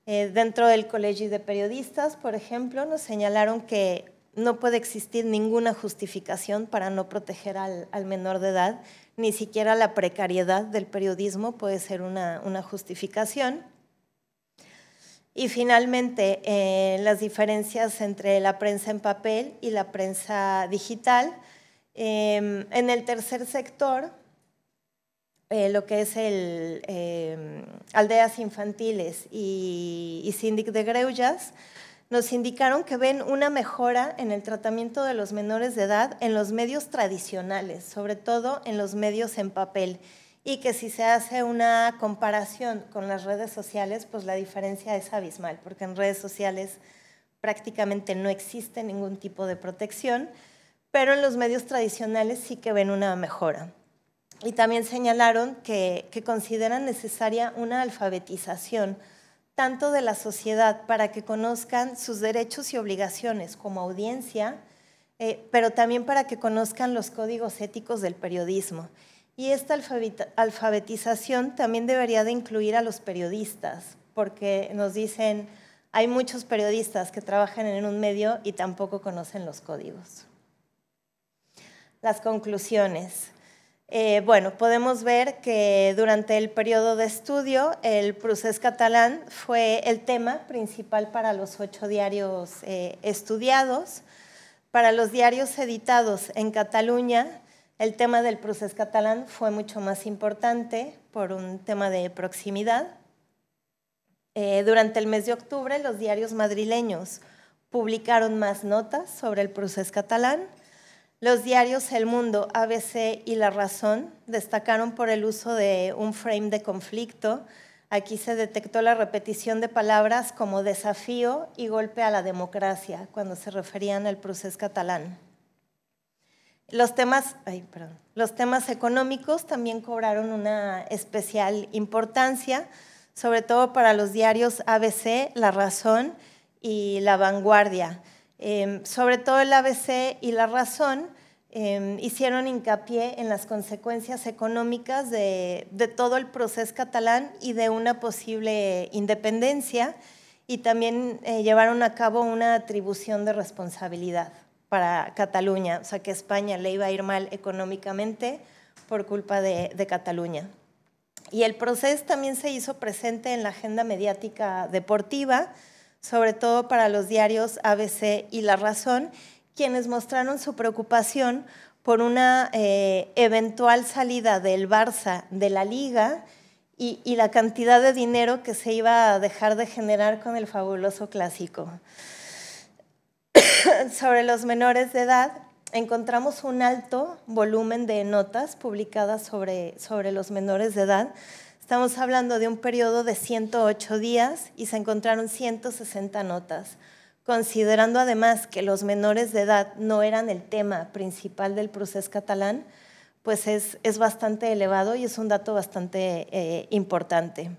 eh, dentro del Colegio de Periodistas, por ejemplo, nos señalaron que no puede existir ninguna justificación para no proteger al menor de edad ni siquiera la precariedad del periodismo puede ser una, justificación. Y finalmente, eh, las diferencias entre la prensa en papel y la prensa digital. Em, en el tercer sector, eh, lo que es el, em, aldeas infantiles y, síndic de greullas, nos indicaron que ven una mejora en el tratamiento de los menores de edad en los medios tradicionales, sobre todo en los medios en papel, y que si se hace una comparación con las redes sociales, pues la diferencia es abismal, porque en redes sociales prácticamente no existe ningún tipo de protección, pero en los medios tradicionales sí que ven una mejora. Y también señalaron que, consideran necesaria una alfabetización tanto de la sociedad para que conozcan sus derechos y obligaciones como audiencia, eh, pero también para que conozcan los códigos éticos del periodismo. Y esta alfabetización también debería de incluir a los periodistas, porque nos dicen, hay muchos periodistas que trabajan en un medio y tampoco conocen los códigos. Las conclusiones. Eh, bueno, podemos ver que durante el periodo de estudio el procés catalán fue el tema principal para los ocho diarios eh, estudiados. Para los diarios editados en Cataluña, el tema del procés catalán fue mucho más importante por un tema de proximidad. Eh, durante el mes de octubre, los diarios madrileños publicaron más notas sobre el procés catalán los diarios El Mundo, ABC y La Razón destacaron por el uso de un frame de conflicto. Aquí se detectó la repetición de palabras como desafío y golpe a la democracia cuando se referían al proceso catalán. Los temas, los temas económicos también cobraron una especial importancia, sobre todo para los diarios ABC, La Razón y La Vanguardia Em, sobre todo el ABC y la razón em, hicieron hincapié en las consecuencias económicas de, todo el proceso catalán y de una posible independencia y también eh, llevaron a cabo una atribución de responsabilidad para Cataluña, o sea que España le iba a ir mal económicamente por culpa de Cataluña. Y el proceso también se hizo presente en la agenda mediática deportiva, sobre todo para los diarios ABC y La Razón, quienes mostraron su preocupación por una eh, eventual salida del Barça de la liga y, la cantidad de dinero que se iba a dejar de generar con el fabuloso clásico. Sobre los menores de edad, encontramos un alto volumen de notas publicadas sobre los menores de edad, Estamos hablando de un periodo de 108 días y se encontraron 160 notas, considerando además que los menores de edad no eran el tema principal del proceso catalán, pues es, bastante elevado y es un dato bastante eh, importante.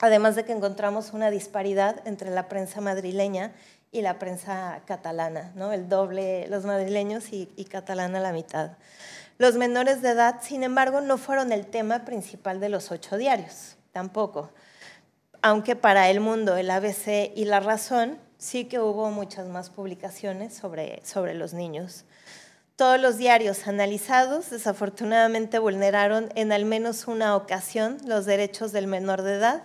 Además de que encontramos una disparidad entre la prensa madrileña y la prensa catalana, ¿no? el doble los madrileños y catalana la mitad. Los menores de edad, sin embargo, no fueron el tema principal de los ocho diarios, tampoco. Aunque para El Mundo, el ABC y La Razón sí que hubo muchas más publicaciones sobre, sobre los niños. Todos los diarios analizados desafortunadamente vulneraron en al menos una ocasión los derechos del menor de edad,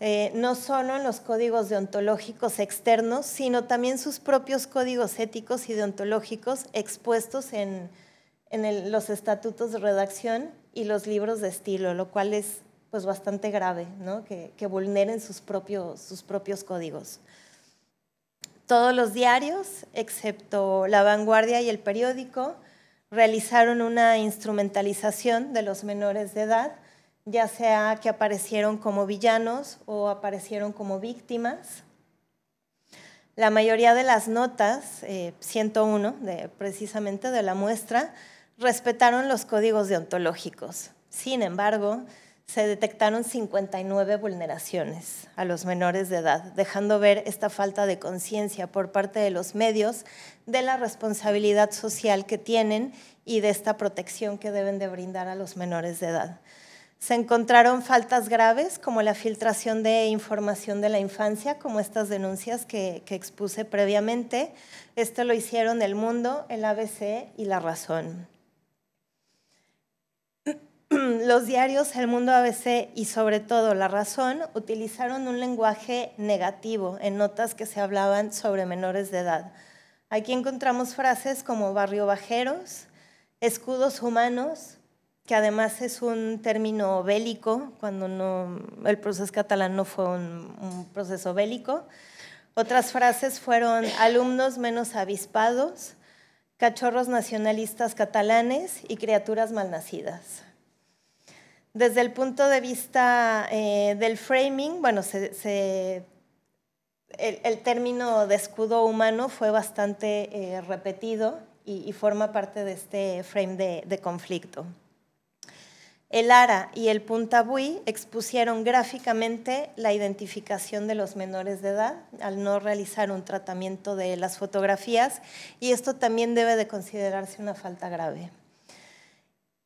eh, no solo en los códigos deontológicos externos, sino también sus propios códigos éticos y deontológicos expuestos en, en los estatutos de redacción y los libros de estilo, lo cual es pues bastante grave, ¿no? que, vulneren sus, sus propios códigos. Todos los diarios, excepto La Vanguardia y El Periódico, realizaron una instrumentalización de los menores de edad, ya sea que aparecieron como villanos o aparecieron como víctimas. La mayoría de las notas, 101 eh, de, precisamente de la muestra, respetaron los códigos deontológicos. Sin embargo, se detectaron 59 vulneraciones a los menores de edad, dejando ver esta falta de conciencia por parte de los medios de la responsabilidad social que tienen y de esta protección que deben de brindar a los menores de edad. Se encontraron faltas graves como la filtración de información de la infancia, como estas denuncias que, expuse previamente. Esto lo hicieron El Mundo, el ABC y La Razón. los diarios El Mundo ABC y sobre todo La Razón utilizaron un lenguaje negativo en notas que se hablaban sobre menores de edad. Aquí encontramos frases como barrio bajeros, escudos humanos, que además es un término bélico, cuando el proceso catalán no fue un, proceso bélico. Otras frases fueron alumnos menos avispados, cachorros nacionalistas catalanes y criaturas malnacidas desde el punto de vista eh, del framing, bueno, el, término de escudo humano fue bastante eh, repetido y, forma parte de este frame de, conflicto. El ARA y el punta bui expusieron gráficamente la identificación de los menores de edad al no realizar un tratamiento de las fotografías y esto también debe de considerarse una falta grave.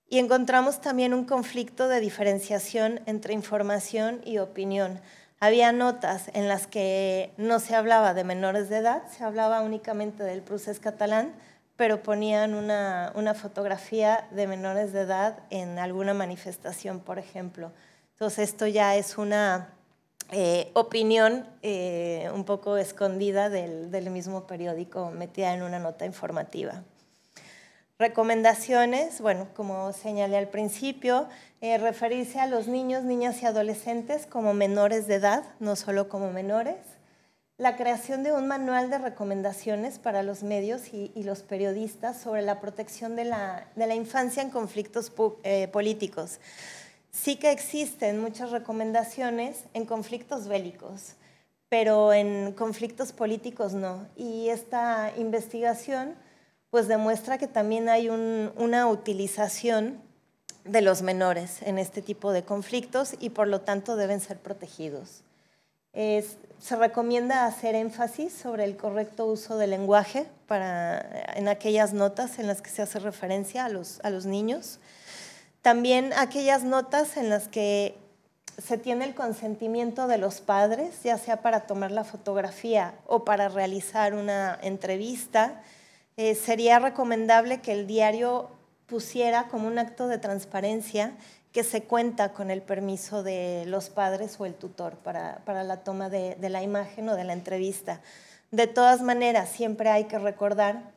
Y encontramos también un conflicto de diferenciación entre información y opinión. Había notas en las que no se hablaba de menores de edad, se hablaba únicamente del procés catalán, pero ponían una, fotografía de menores de edad en alguna manifestación, por ejemplo. Entonces esto ya es una eh, opinión eh, un poco escondida del, del mismo periódico, metida en una nota informativa. Recomendaciones, bueno, como señalé al principio, eh, referirse a los niños, niñas y adolescentes como menores de edad, no solo como menores. La creación de un manual de recomendaciones para los medios y, los periodistas sobre la protección de la, infancia en conflictos eh, políticos. Sí que existen muchas recomendaciones en conflictos bélicos, pero en conflictos políticos no. Y esta investigación pues demuestra que también hay una utilización de los menores en este tipo de conflictos y por lo tanto deben ser protegidos. se recomienda hacer énfasis sobre el correcto uso del lenguaje en aquellas notas en las que se hace referencia a los, a los niños. También aquellas notas en las que se tiene el consentimiento de los padres, ya sea para tomar la fotografía o para realizar una entrevista, eh, sería recomendable que el diario pusiera como un acto de transparencia que se cuenta con el permiso de los padres o el tutor para, la toma de, de la imagen o de la entrevista. De todas maneras, siempre hay que recordar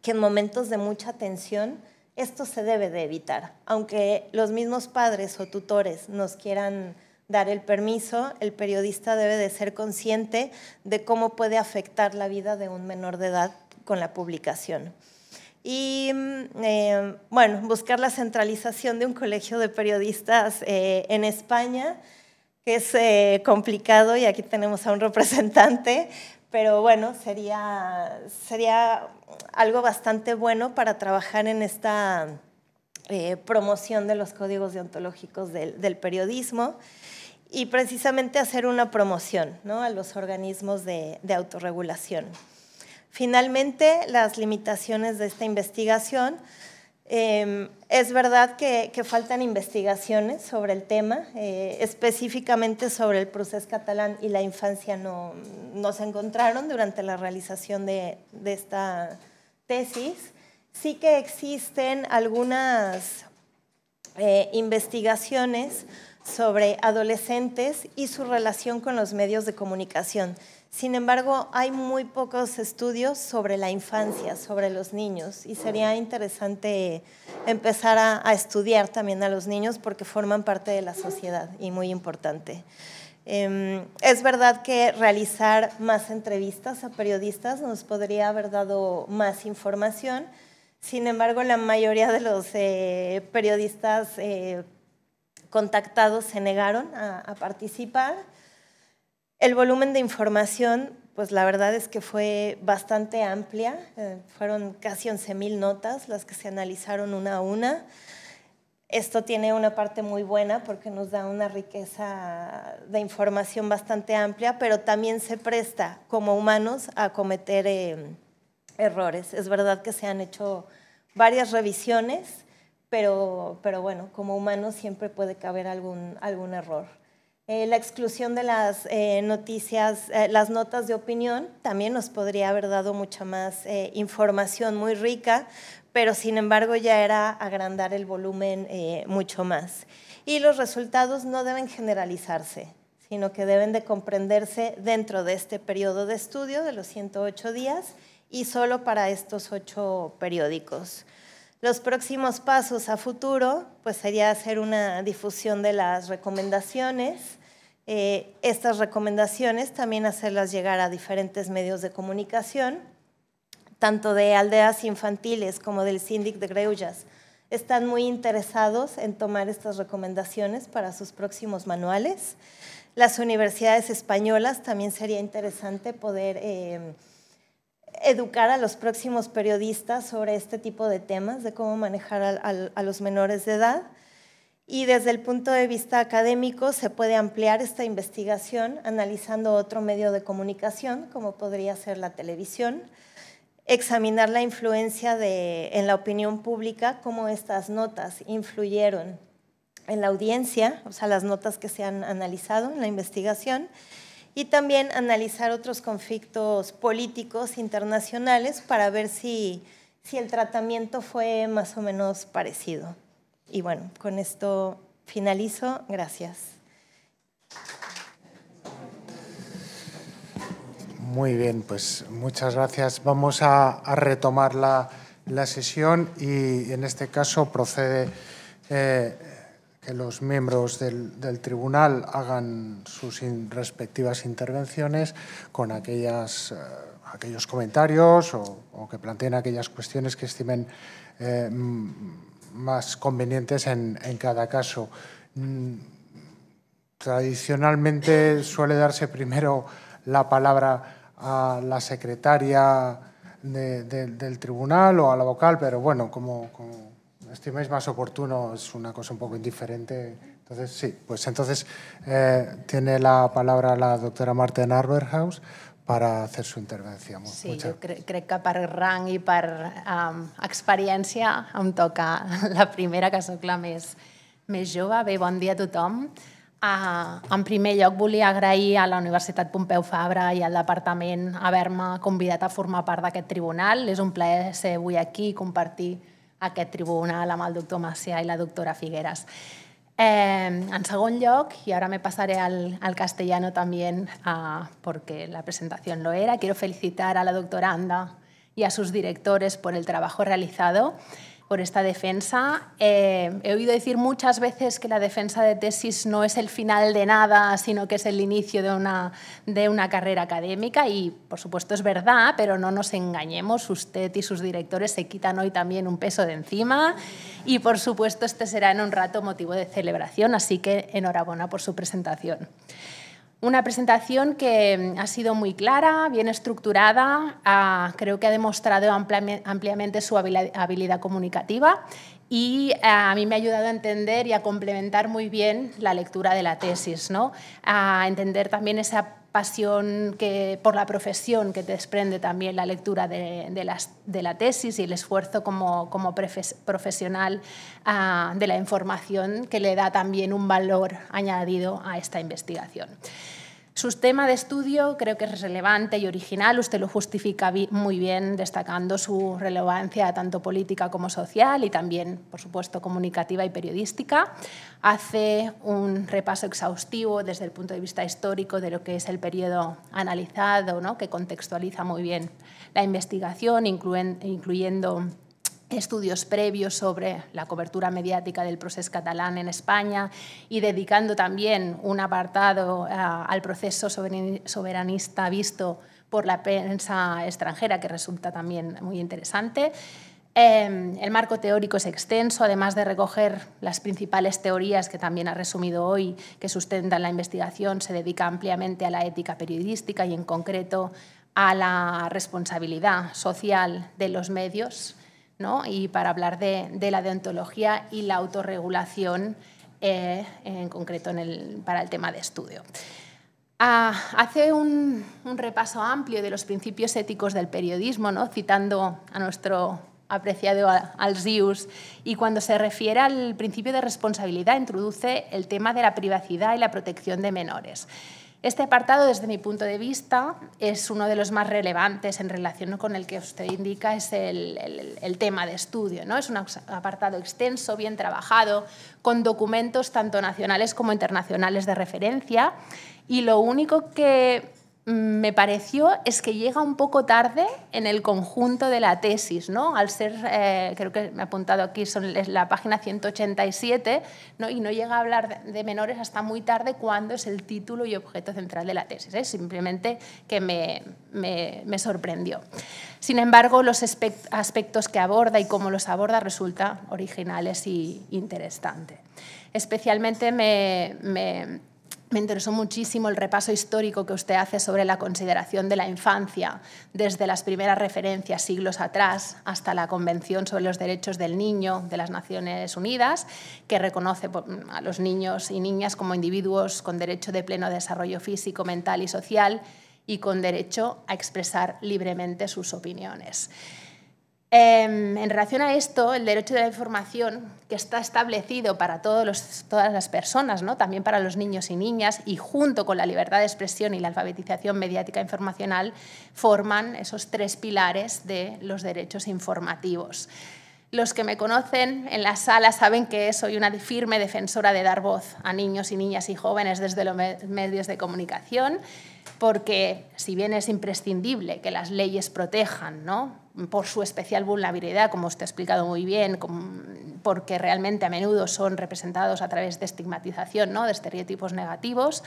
que en momentos de mucha tensión esto se debe de evitar. Aunque los mismos padres o tutores nos quieran dar el permiso, el periodista debe de ser consciente de cómo puede afectar la vida de un menor de edad con la publicación. Y mm, eh, bueno, buscar la centralización de un colegio de periodistas eh, en España, que es eh, complicado y aquí tenemos a un representante, pero bueno, sería, algo bastante bueno para trabajar en esta promoción de los códigos deontológicos del, periodismo y precisamente hacer una promoción a los organismos de autorregulación. Finalmente, las limitaciones de esta investigación. Em, es verdad que, faltan investigaciones sobre el tema, eh, específicamente sobre el proceso catalán y la infancia no, se encontraron durante la realización de, esta tesis. Sí que existen algunas eh, investigaciones sobre adolescentes y su relación con los medios de comunicación. Sin embargo, hay muy pocos estudios sobre la infancia, sobre los niños, y sería interesante empezar a, estudiar también a los niños porque forman parte de la sociedad y muy importante. Em, es verdad que realizar más entrevistas a periodistas nos podría haber dado más información, sin embargo, la mayoría de los eh, periodistas eh, contactados se negaron a, participar. El volumen de información, pues la verdad es que fue bastante amplia, eh, fueron casi 11.000 notas las que se analizaron una a una. Esto tiene una parte muy buena porque nos da una riqueza de información bastante amplia, pero también se presta como humanos a cometer eh, errores. Es verdad que se han hecho varias revisiones pero, pero bueno, como humanos siempre puede caber algún, algún error. Eh, la exclusión de las eh, noticias, eh, las notas de opinión, también nos podría haber dado mucha más información muy rica, pero sin embargo ya era agrandar el volumen mucho más. Y los resultados no deben generalizarse, sino que deben de comprenderse dentro de este periodo de estudio de los 108 días y solo para estos ocho periódicos. Los próximos pasos a futuro pues sería hacer una difusión de las recomendaciones. Eh, estas recomendaciones también hacerlas llegar a diferentes medios de comunicación, tanto de aldeas infantiles como del síndic de Greullas, Están muy interesados en tomar estas recomendaciones para sus próximos manuales. Las universidades españolas también sería interesante poder... Eh, educar a los próximos periodistas sobre este tipo de temas, de cómo manejar a, los menores de edad. Y desde el punto de vista académico se puede ampliar esta investigación analizando otro medio de comunicación, como podría ser la televisión, examinar la influencia en la opinión pública, cómo estas notas influyeron en la audiencia, o sea, las notas que se han analizado en la investigación, y también analizar otros conflictos políticos internacionales para ver si, si el tratamiento fue más o menos parecido. Y bueno, con esto finalizo. Gracias. Muy bien, pues muchas gracias. Vamos a, retomar la, sesión y en este caso procede eh, que los miembros del, tribunal hagan sus respectivas intervenciones con aquellas, eh, aquellos comentarios o, que planteen aquellas cuestiones que estimen eh, más convenientes en, cada caso. Mm, tradicionalmente suele darse primero la palabra a la secretaria del tribunal o a la vocal, pero bueno, como estiméis más oportuno, es una cosa un poco indiferente. Entonces, sí, pues entonces eh, tiene la palabra la doctora Marten Arberhaus para hacer su intervención. Sí, Muchas... jo cre crec que per rang i per um, experiència em toca la primera, que sóc la més, més jove. Bé, bon dia a tothom. Uh, en primer lloc, volia agrair a la Universitat Pompeu Fabra i al departament haver-me convidat a formar part d'aquest tribunal. És un plaer ser avui aquí i compartir aquest tribunal amb el doctor Macià i la doctora Figueras. Eh, en segon lloc, i ara me passaré al, al castellano també uh, perquè la presentació lo era, quiero felicitar a la doctora Anda i a sus directores por el trabajo realizado. por esta defensa. Eh, he oído decir muchas veces que la defensa de tesis no es el final de nada, sino que es el inicio de una, de una carrera académica y, por supuesto, es verdad, pero no nos engañemos, usted y sus directores se quitan hoy también un peso de encima y, por supuesto, este será en un rato motivo de celebración, así que enhorabuena por su presentación. Una presentación que mm, ha sido muy clara, bien estructurada, ah, creo que ha demostrado ampliamente su habilidad comunicativa y eh, a mí me ha ayudado a entender y a complementar muy bien la lectura de la tesis, ¿no? a entender también esa pasión que, por la profesión que desprende también la lectura de, la tesis y el esfuerzo como, profesional ah, de la información que le da también un valor añadido a esta investigación. Su tema de estudio creo que es relevante y original. Usted lo justifica muy bien, destacando su relevancia tanto política como social y también, por supuesto, comunicativa y periodística. Hace un repaso exhaustivo desde el punto de vista histórico de lo que es el periodo analizado, ¿no? que contextualiza muy bien la investigación, incluyendo estudios previos sobre la cobertura mediática del proceso catalán en España y dedicando también un apartado eh, al proceso soberanista visto por la prensa extranjera, que resulta también muy interesante. Em, el marco teórico es extenso, además de recoger las principales teorías que también ha resumido hoy, que sustentan la investigación, se dedica ampliamente a la ética periodística y en concreto a la responsabilidad social de los medios y para hablar de, la deontología y la autorregulación, eh, en concreto para el tema de estudio. Ah, hace un, repaso amplio de los principios éticos del periodismo, citando a nuestro apreciado Alzius, y cuando se refiere al principio de responsabilidad introduce el tema de la privacidad y la protección de menores. Este apartado, desde mi punto de vista, es uno de los más relevantes en relación con el que usted indica es el, tema de estudio. ¿no? Es un apartado extenso, bien trabajado, con documentos tanto nacionales como internacionales de referencia y lo único que Mm, me pareció es que llega un poco tarde en el conjunto de la tesis, ¿no? Al ser, eh, creo que me ha apuntado aquí, son la página 187, ¿no? y no llega a hablar de menores hasta muy tarde cuando es el título y objeto central de la tesis, ¿eh? simplemente que me, sorprendió. Sin embargo, los aspectos que aborda y cómo los aborda resulta originales y interesantes. Especialmente me me interesó muchísimo el repaso histórico que usted hace sobre la consideración de la infancia, desde las primeras referencias siglos atrás hasta la Convención sobre los Derechos del Niño de las Naciones Unidas, que reconoce mm, a los niños y niñas como individuos con derecho de pleno desarrollo físico, mental y social y con derecho a expresar libremente sus opiniones. Em, en relación a esto, el derecho de la información, que está establecido para todas las personas, también para los niños y niñas, y junto con la libertad de expresión y la alfabetización mediática informacional, forman esos tres pilares de los derechos informativos. Los que me conocen en la sala saben que soy una firme defensora de dar voz a niños y niñas y jóvenes desde los medios de comunicación, porque si bien es imprescindible que las leyes protejan, ¿no? por su especial vulnerabilidad, como usted ha explicado muy bien, porque realmente a menudo son representados a través de estigmatización, ¿no? de estereotipos negativos.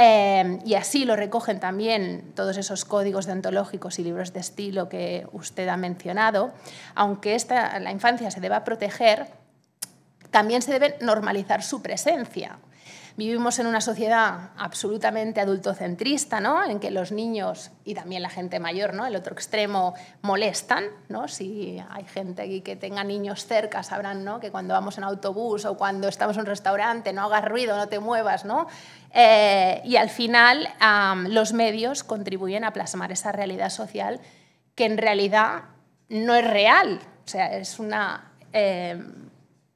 Eh, y así lo recogen también todos esos códigos deontológicos y libros de estilo que usted ha mencionado. Aunque la infancia se deba proteger, también se debe normalizar su presencia, Vivimos en una sociedad absolutamente adultocentrista, ¿no? en que los niños y también la gente mayor, ¿no? el otro extremo, molestan. ¿no? Si hay gente aquí que tenga niños cerca, sabrán ¿no? que cuando vamos en autobús o cuando estamos en un restaurante, no hagas ruido, no te muevas. ¿no? Eh, y al final los medios contribuyen a plasmar esa realidad social que en realidad no es real. O sea, es una... Eh,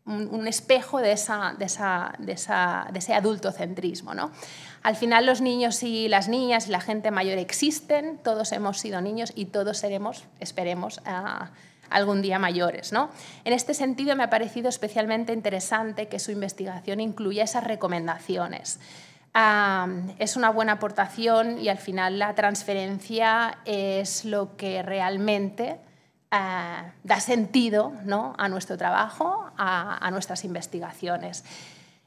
un, espejo de, esa, de, esa, ese adultocentrismo. ¿no? Al final los niños y las niñas y la gente mayor existen, todos hemos sido niños y todos seremos, esperemos, algún día mayores. ¿no? En este sentido me ha parecido especialmente interesante que su investigación incluya esas recomendaciones. Ah, es una buena aportación y al final la transferencia es lo que realmente eh, da sentido ¿no? a nuestro trabajo, a, nuestras investigaciones.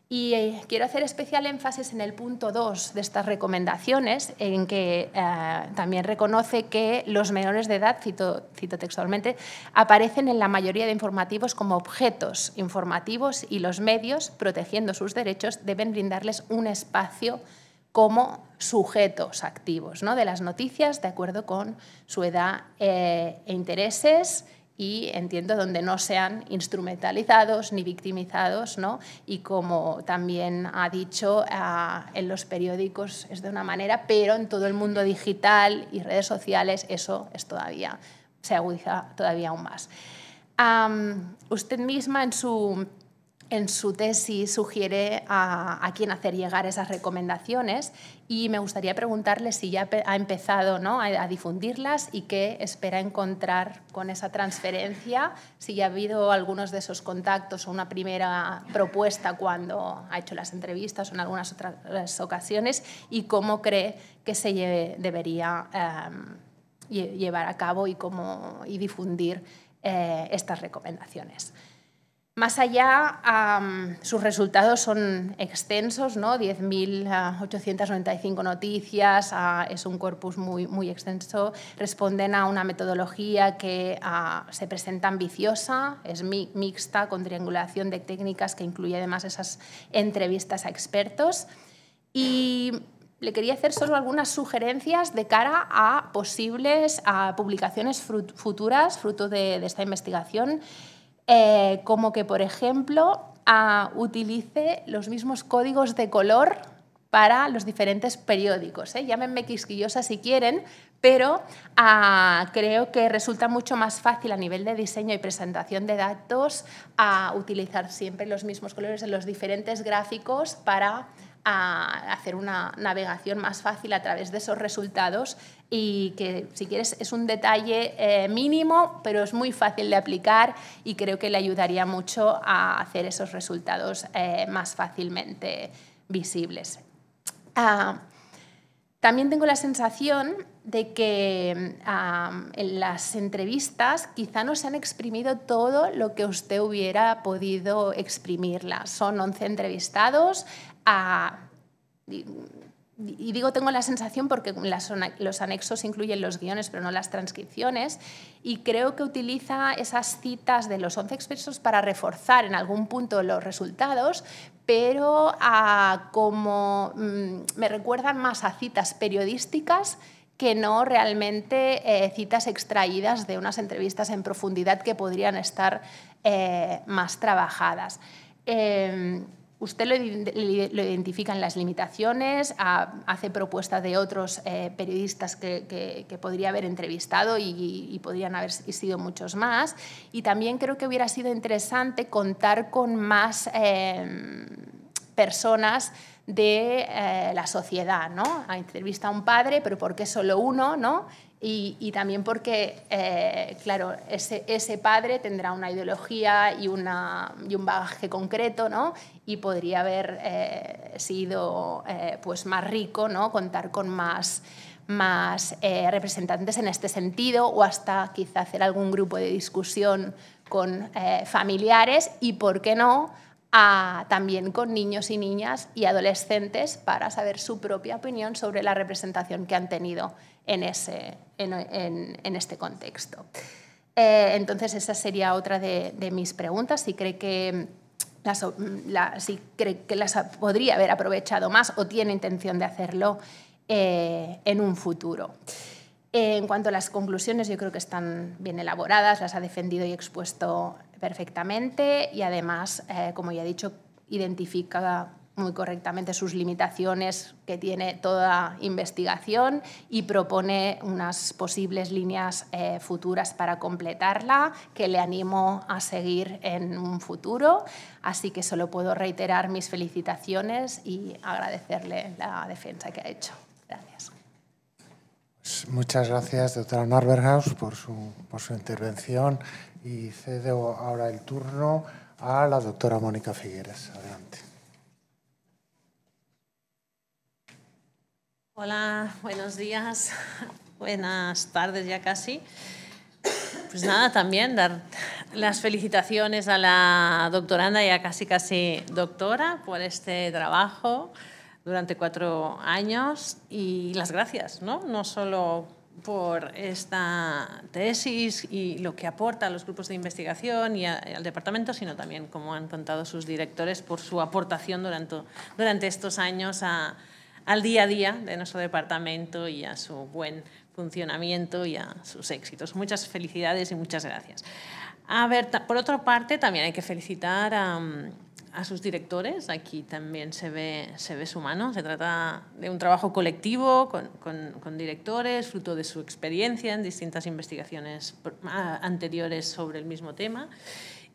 Y eh, quiero hacer especial énfasis en el punto 2 de estas recomendaciones, en que eh, también reconoce que los menores de edad, cito, cito, textualmente, aparecen en la mayoría de informativos como objetos informativos y los medios, protegiendo sus derechos, deben brindarles un espacio como sujetos activos ¿no? de las noticias de acuerdo con su edad eh, e intereses y entiendo donde no sean instrumentalizados ni victimizados ¿no? y como también ha dicho ah, en los periódicos es de una manera pero en todo el mundo digital y redes sociales eso es todavía se agudiza todavía aún más. usted misma en su en su tesis sugiere a, quién hacer llegar esas recomendaciones y me gustaría preguntarle si ya ha empezado ¿no? a, difundirlas y qué espera encontrar con esa transferencia, si ya ha habido algunos de esos contactos o una primera propuesta cuando ha hecho las entrevistas o en algunas otras ocasiones y cómo cree que se debería em, llevar a cabo y, cómo, difundir eh, estas recomendaciones. Más allá, sus resultados son extensos, ¿no? 10.895 noticias, ah, es un corpus muy, muy extenso, responden a una metodología que ah, se presenta ambiciosa, es mixta, con triangulación de técnicas que incluye además esas entrevistas a expertos. Y le quería hacer solo algunas sugerencias de cara a posibles publicaciones futuras, fruto de esta investigación. Eh, como que, por ejemplo, utilice los mismos códigos de color para los diferentes periódicos. ¿eh? Llámenme quisquillosa si quieren, pero creo que resulta mucho más fácil a nivel de diseño y presentación de datos a utilizar siempre los mismos colores en los diferentes gráficos para a hacer una navegación más fácil a través de esos resultados y que si quieres es un detalle eh, mínimo, pero es muy fácil de aplicar y creo que le ayudaría mucho a hacer esos resultados eh, más fácilmente visibles. Ah, también tengo la sensación de que en las entrevistas quizá no se han exprimido todo lo que usted hubiera podido exprimirlas. Son 11 entrevistados, y digo tengo la sensación porque los anexos incluyen los guiones, pero no las transcripciones, y creo que utiliza esas citas de los 11 expertos para reforzar en algún punto los resultados, pero ah, como mm, me recuerdan más a citas periodísticas que no realmente eh, citas extraídas de unas entrevistas en profundidad que podrían estar eh, más trabajadas. Em, Usted lo, identifica en las limitaciones, ah, hace propuestas de otros eh, periodistas que, podría haber entrevistado y, podrían haber sido muchos más. Y también creo que hubiera sido interesante contar con más em, personas de eh, la sociedad, ¿no? Ah, entrevistado a un padre, pero ¿por qué solo uno, no? Y, también porque, eh, claro, ese, padre tendrá una ideología y, una, y un bagaje concreto, ¿no? Y podría haber eh, sido eh, pues más rico, ¿no? Contar con más, más representantes en este sentido o hasta quizá hacer algún grupo de discusión con familiares y, ¿por qué no?, a, también con niños y niñas y adolescentes para saber su propia opinión sobre la representación que han tenido en ese, en, este contexto. Eh, entonces, esa sería otra de, mis preguntas. Si cree que, las, que las podría haber aprovechado más o tiene intención de hacerlo eh, en un futuro. Eh, en cuanto a las conclusiones, yo creo que están bien elaboradas, las ha defendido y expuesto perfectamente y además, como ya he dicho, identifica muy correctamente sus limitaciones que tiene toda investigación y propone unas posibles líneas eh, futuras para completarla que le animo a seguir en un futuro. Así que solo puedo reiterar mis felicitaciones y agradecerle la defensa que ha hecho. Gracias. Pues muchas gracias, doctora Norberhaus, por su, por su intervención y cedo ahora el turno a la doctora Mónica Figueres. Hola, buenos días, buenas tardes ya casi. Pues nada, también dar las felicitaciones a la doctoranda y a casi casi doctora por este trabajo durante cuatro años y las gracias, ¿no? No solo por esta tesis y lo que aporta a los grupos de investigación y al departamento, sino también, como han contado sus directores, por su aportación durante, durante estos años a, al día a día de nuestro departamento y a su buen funcionamiento y a sus éxitos. Muchas felicidades y muchas gracias. A ver, por otra parte, también hay que felicitar a, sus directores. Aquí también se ve, se ve su mano. Se trata de un trabajo colectivo con, con directores, fruto de su experiencia en distintas investigaciones ah, anteriores sobre el mismo tema.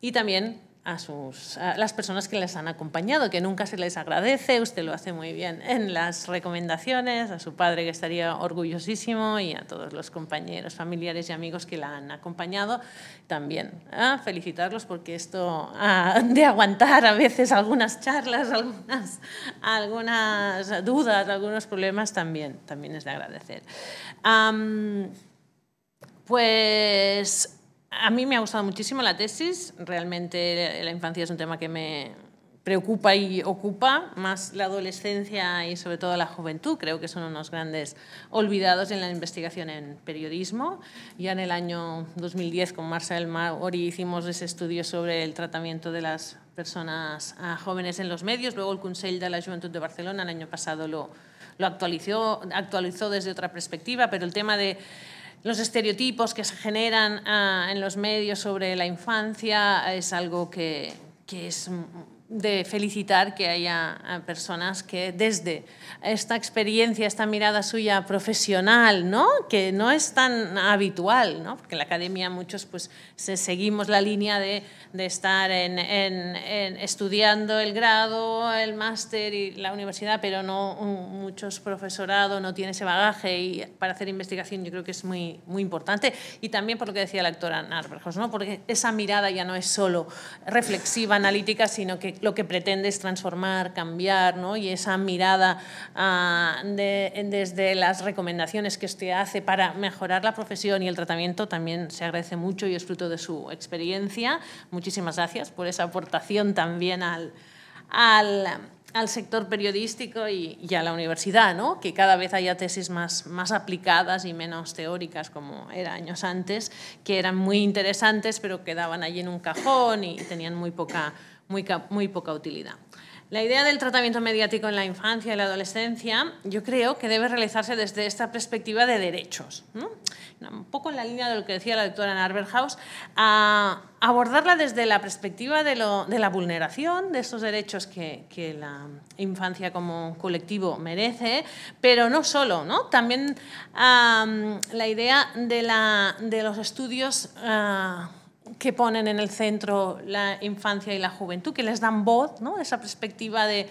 Y también a, sus, las personas que les han acompañado, que nunca se les agradece, usted lo hace muy bien en las recomendaciones, a su padre que estaría orgullosísimo y a todos los compañeros, familiares y amigos que la han acompañado también. a ¿eh? Felicitarlos porque esto de aguantar a veces algunas charlas, algunas, algunas dudas, algunos problemas también, también es de agradecer. pues a mí me ha gustado muchísimo la tesis. Realmente la infancia es un tema que me preocupa y ocupa, más la adolescencia y sobre todo la juventud. Creo que son unos grandes olvidados en la investigación en periodismo. Ya en el año 2010 con Marcel Mauri hicimos ese estudio sobre el tratamiento de las personas jóvenes en los medios. Luego el Consejo de la Juventud de Barcelona el año pasado lo, actualizó, actualizó desde otra perspectiva, pero el tema de los estereotipos que se generan ah, en los medios sobre la infancia es algo que, que es de felicitar que haya eh, personas que desde esta experiencia, esta mirada suya profesional, ¿no? que no es tan habitual, ¿no? porque en la academia muchos pues, se seguimos la línea de, de estar en, en, estudiando el grado, el máster y la universidad, pero no muchos profesorado no tiene ese bagaje y para hacer investigación yo creo que es muy, muy importante. Y también por lo que decía la doctora Narberjos, ¿no? porque esa mirada ya no es solo reflexiva, analítica, sino que lo que pretende es transformar, cambiar, ¿no? y esa mirada ah, desde las recomendaciones que usted hace para mejorar la profesión y el tratamiento también se agradece mucho y es fruto de su experiencia. Muchísimas gracias por esa aportación también al, sector periodístico y, a la universidad, ¿no? que cada vez haya tesis más, más aplicadas y menos teóricas como era años antes, que eran muy interesantes pero quedaban allí en un cajón y tenían muy poca muy, poca utilidad. La idea del tratamiento mediático en la infancia y la adolescencia yo creo que debe realizarse desde esta perspectiva de derechos. Un poco en la línea de lo que decía la doctora Narberhaus, a abordarla desde la perspectiva de, la vulneración de esos derechos que, la infancia como colectivo merece, pero no solo, ¿no? también la idea de, la, de los estudios... Ah, que ponen en el centro la infancia y la juventud, que les dan voz, ¿no? esa perspectiva de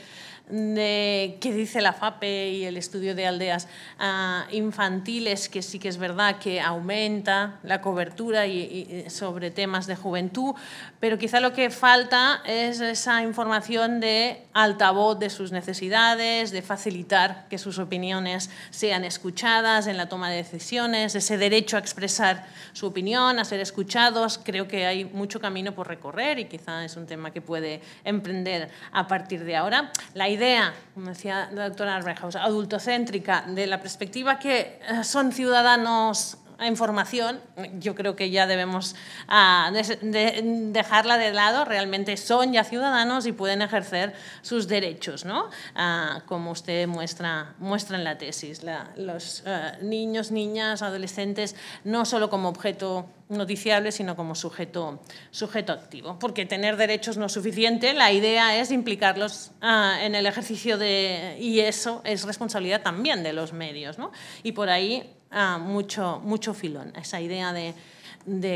de qué dice la FAPE y el estudio de aldeas ah, infantiles, que sí que es verdad que aumenta la cobertura y, eh, sobre temas de juventud, pero quizá lo que falta es esa información de altavoz de sus necesidades, de facilitar que sus opiniones sean escuchadas en la toma de decisiones, ese derecho a expresar su opinión, a ser escuchados. Creo que hay mucho camino por recorrer y quizá es un tema que puede emprender a partir de ahora. La idea idea, como decía la doctora adultocéntrica, de la perspectiva que eh, son ciudadanos en formación, yo creo que ya debemos ah, dejarla de lado, realmente son ya ciudadanos y pueden ejercer sus derechos, ¿no? Ah, como usted muestra, muestra en la tesis, los eh, niños, niñas, adolescentes, no solo como objeto noticiable, sino como sujeto, sujeto activo. Porque tener derechos no es suficiente, la idea es implicarlos ah, en el ejercicio de... y eso es responsabilidad también de los medios. Y por ahí ah, mucho, mucho filón, esa idea de,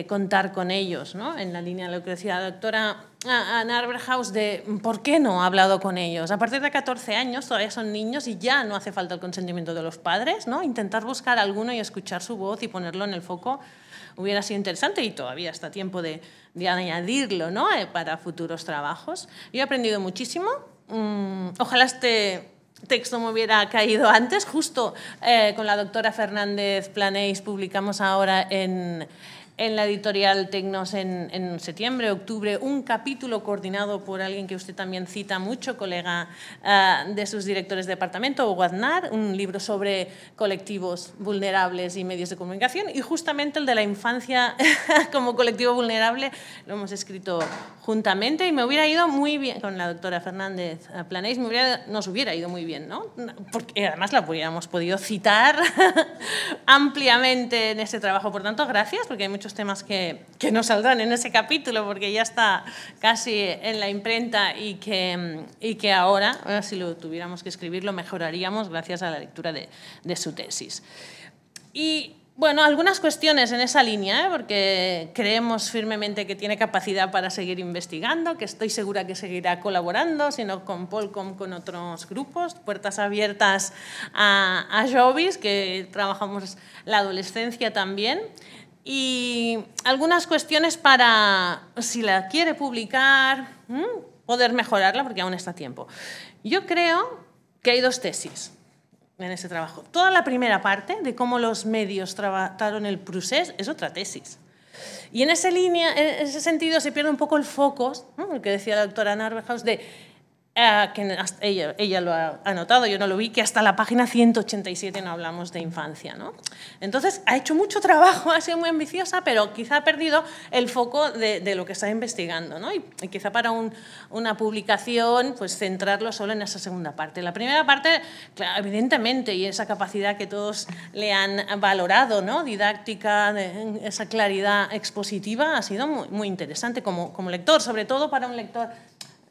contar con ellos, ¿no? en la línea de lo que decía la doctora ah, Ann Arberhaus, de por qué no ha hablado con ellos. A partir de 14 años todavía son niños y ya no hace falta el consentimiento de los padres, ¿no? intentar buscar alguno y escuchar su voz y ponerlo en el foco hubiera sido interesante y todavía está tiempo de, añadirlo ¿no? Eh, para futuros trabajos. Yo he aprendido muchísimo. Mm, ojalá este texto me hubiera caído antes. Justo eh, con la doctora Fernández Planéis publicamos ahora en en la editorial Tecnos en, septiembre, octubre, un capítulo coordinado por alguien que usted también cita mucho, colega ah, de sus directores de departamento, Guadnar, un libro sobre colectivos vulnerables y medios de comunicación, y justamente el de la infancia como colectivo vulnerable lo hemos escrito juntamente y me hubiera ido muy bien con la doctora Fernández ah, Planéis, nos hubiera ido muy bien, ¿no? Porque además la hubiéramos podido citar ampliamente en ese trabajo. Por tanto, gracias, porque hay muchos temas que, que no saldrán en ese capítulo porque ya está casi en la imprenta y que, y que ahora, si lo tuviéramos que escribir, lo mejoraríamos gracias a la lectura de, su tesis. Y bueno, algunas cuestiones en esa línea, ¿eh? porque creemos firmemente que tiene capacidad para seguir investigando, que estoy segura que seguirá colaborando, sino con Polcom, con otros grupos, puertas abiertas a, a que trabajamos la adolescencia también y algunas cuestiones para, si la quiere publicar, poder mejorarla porque aún está tiempo. Yo creo que hay dos tesis en ese trabajo. Toda la primera parte de cómo los medios trataron el Prusés es otra tesis. Y en, línea, en ese sentido se pierde un poco el foco, que decía la doctora Narvehaus, de Ah, que ella, ella, lo ha anotado, yo no lo vi, que hasta la página 187 no hablamos de infancia. ¿no? Entonces, ha hecho mucho trabajo, ha sido muy ambiciosa, pero quizá ha perdido el foco de, de lo que está investigando. ¿no? Y, quizá para una publicación, pues centrarlo solo en esa segunda parte. La primera parte, evidentemente, y esa capacidad que todos le han valorado, ¿no? didáctica, esa claridad expositiva, ha sido muy, muy interesante como, como lector, sobre todo para un lector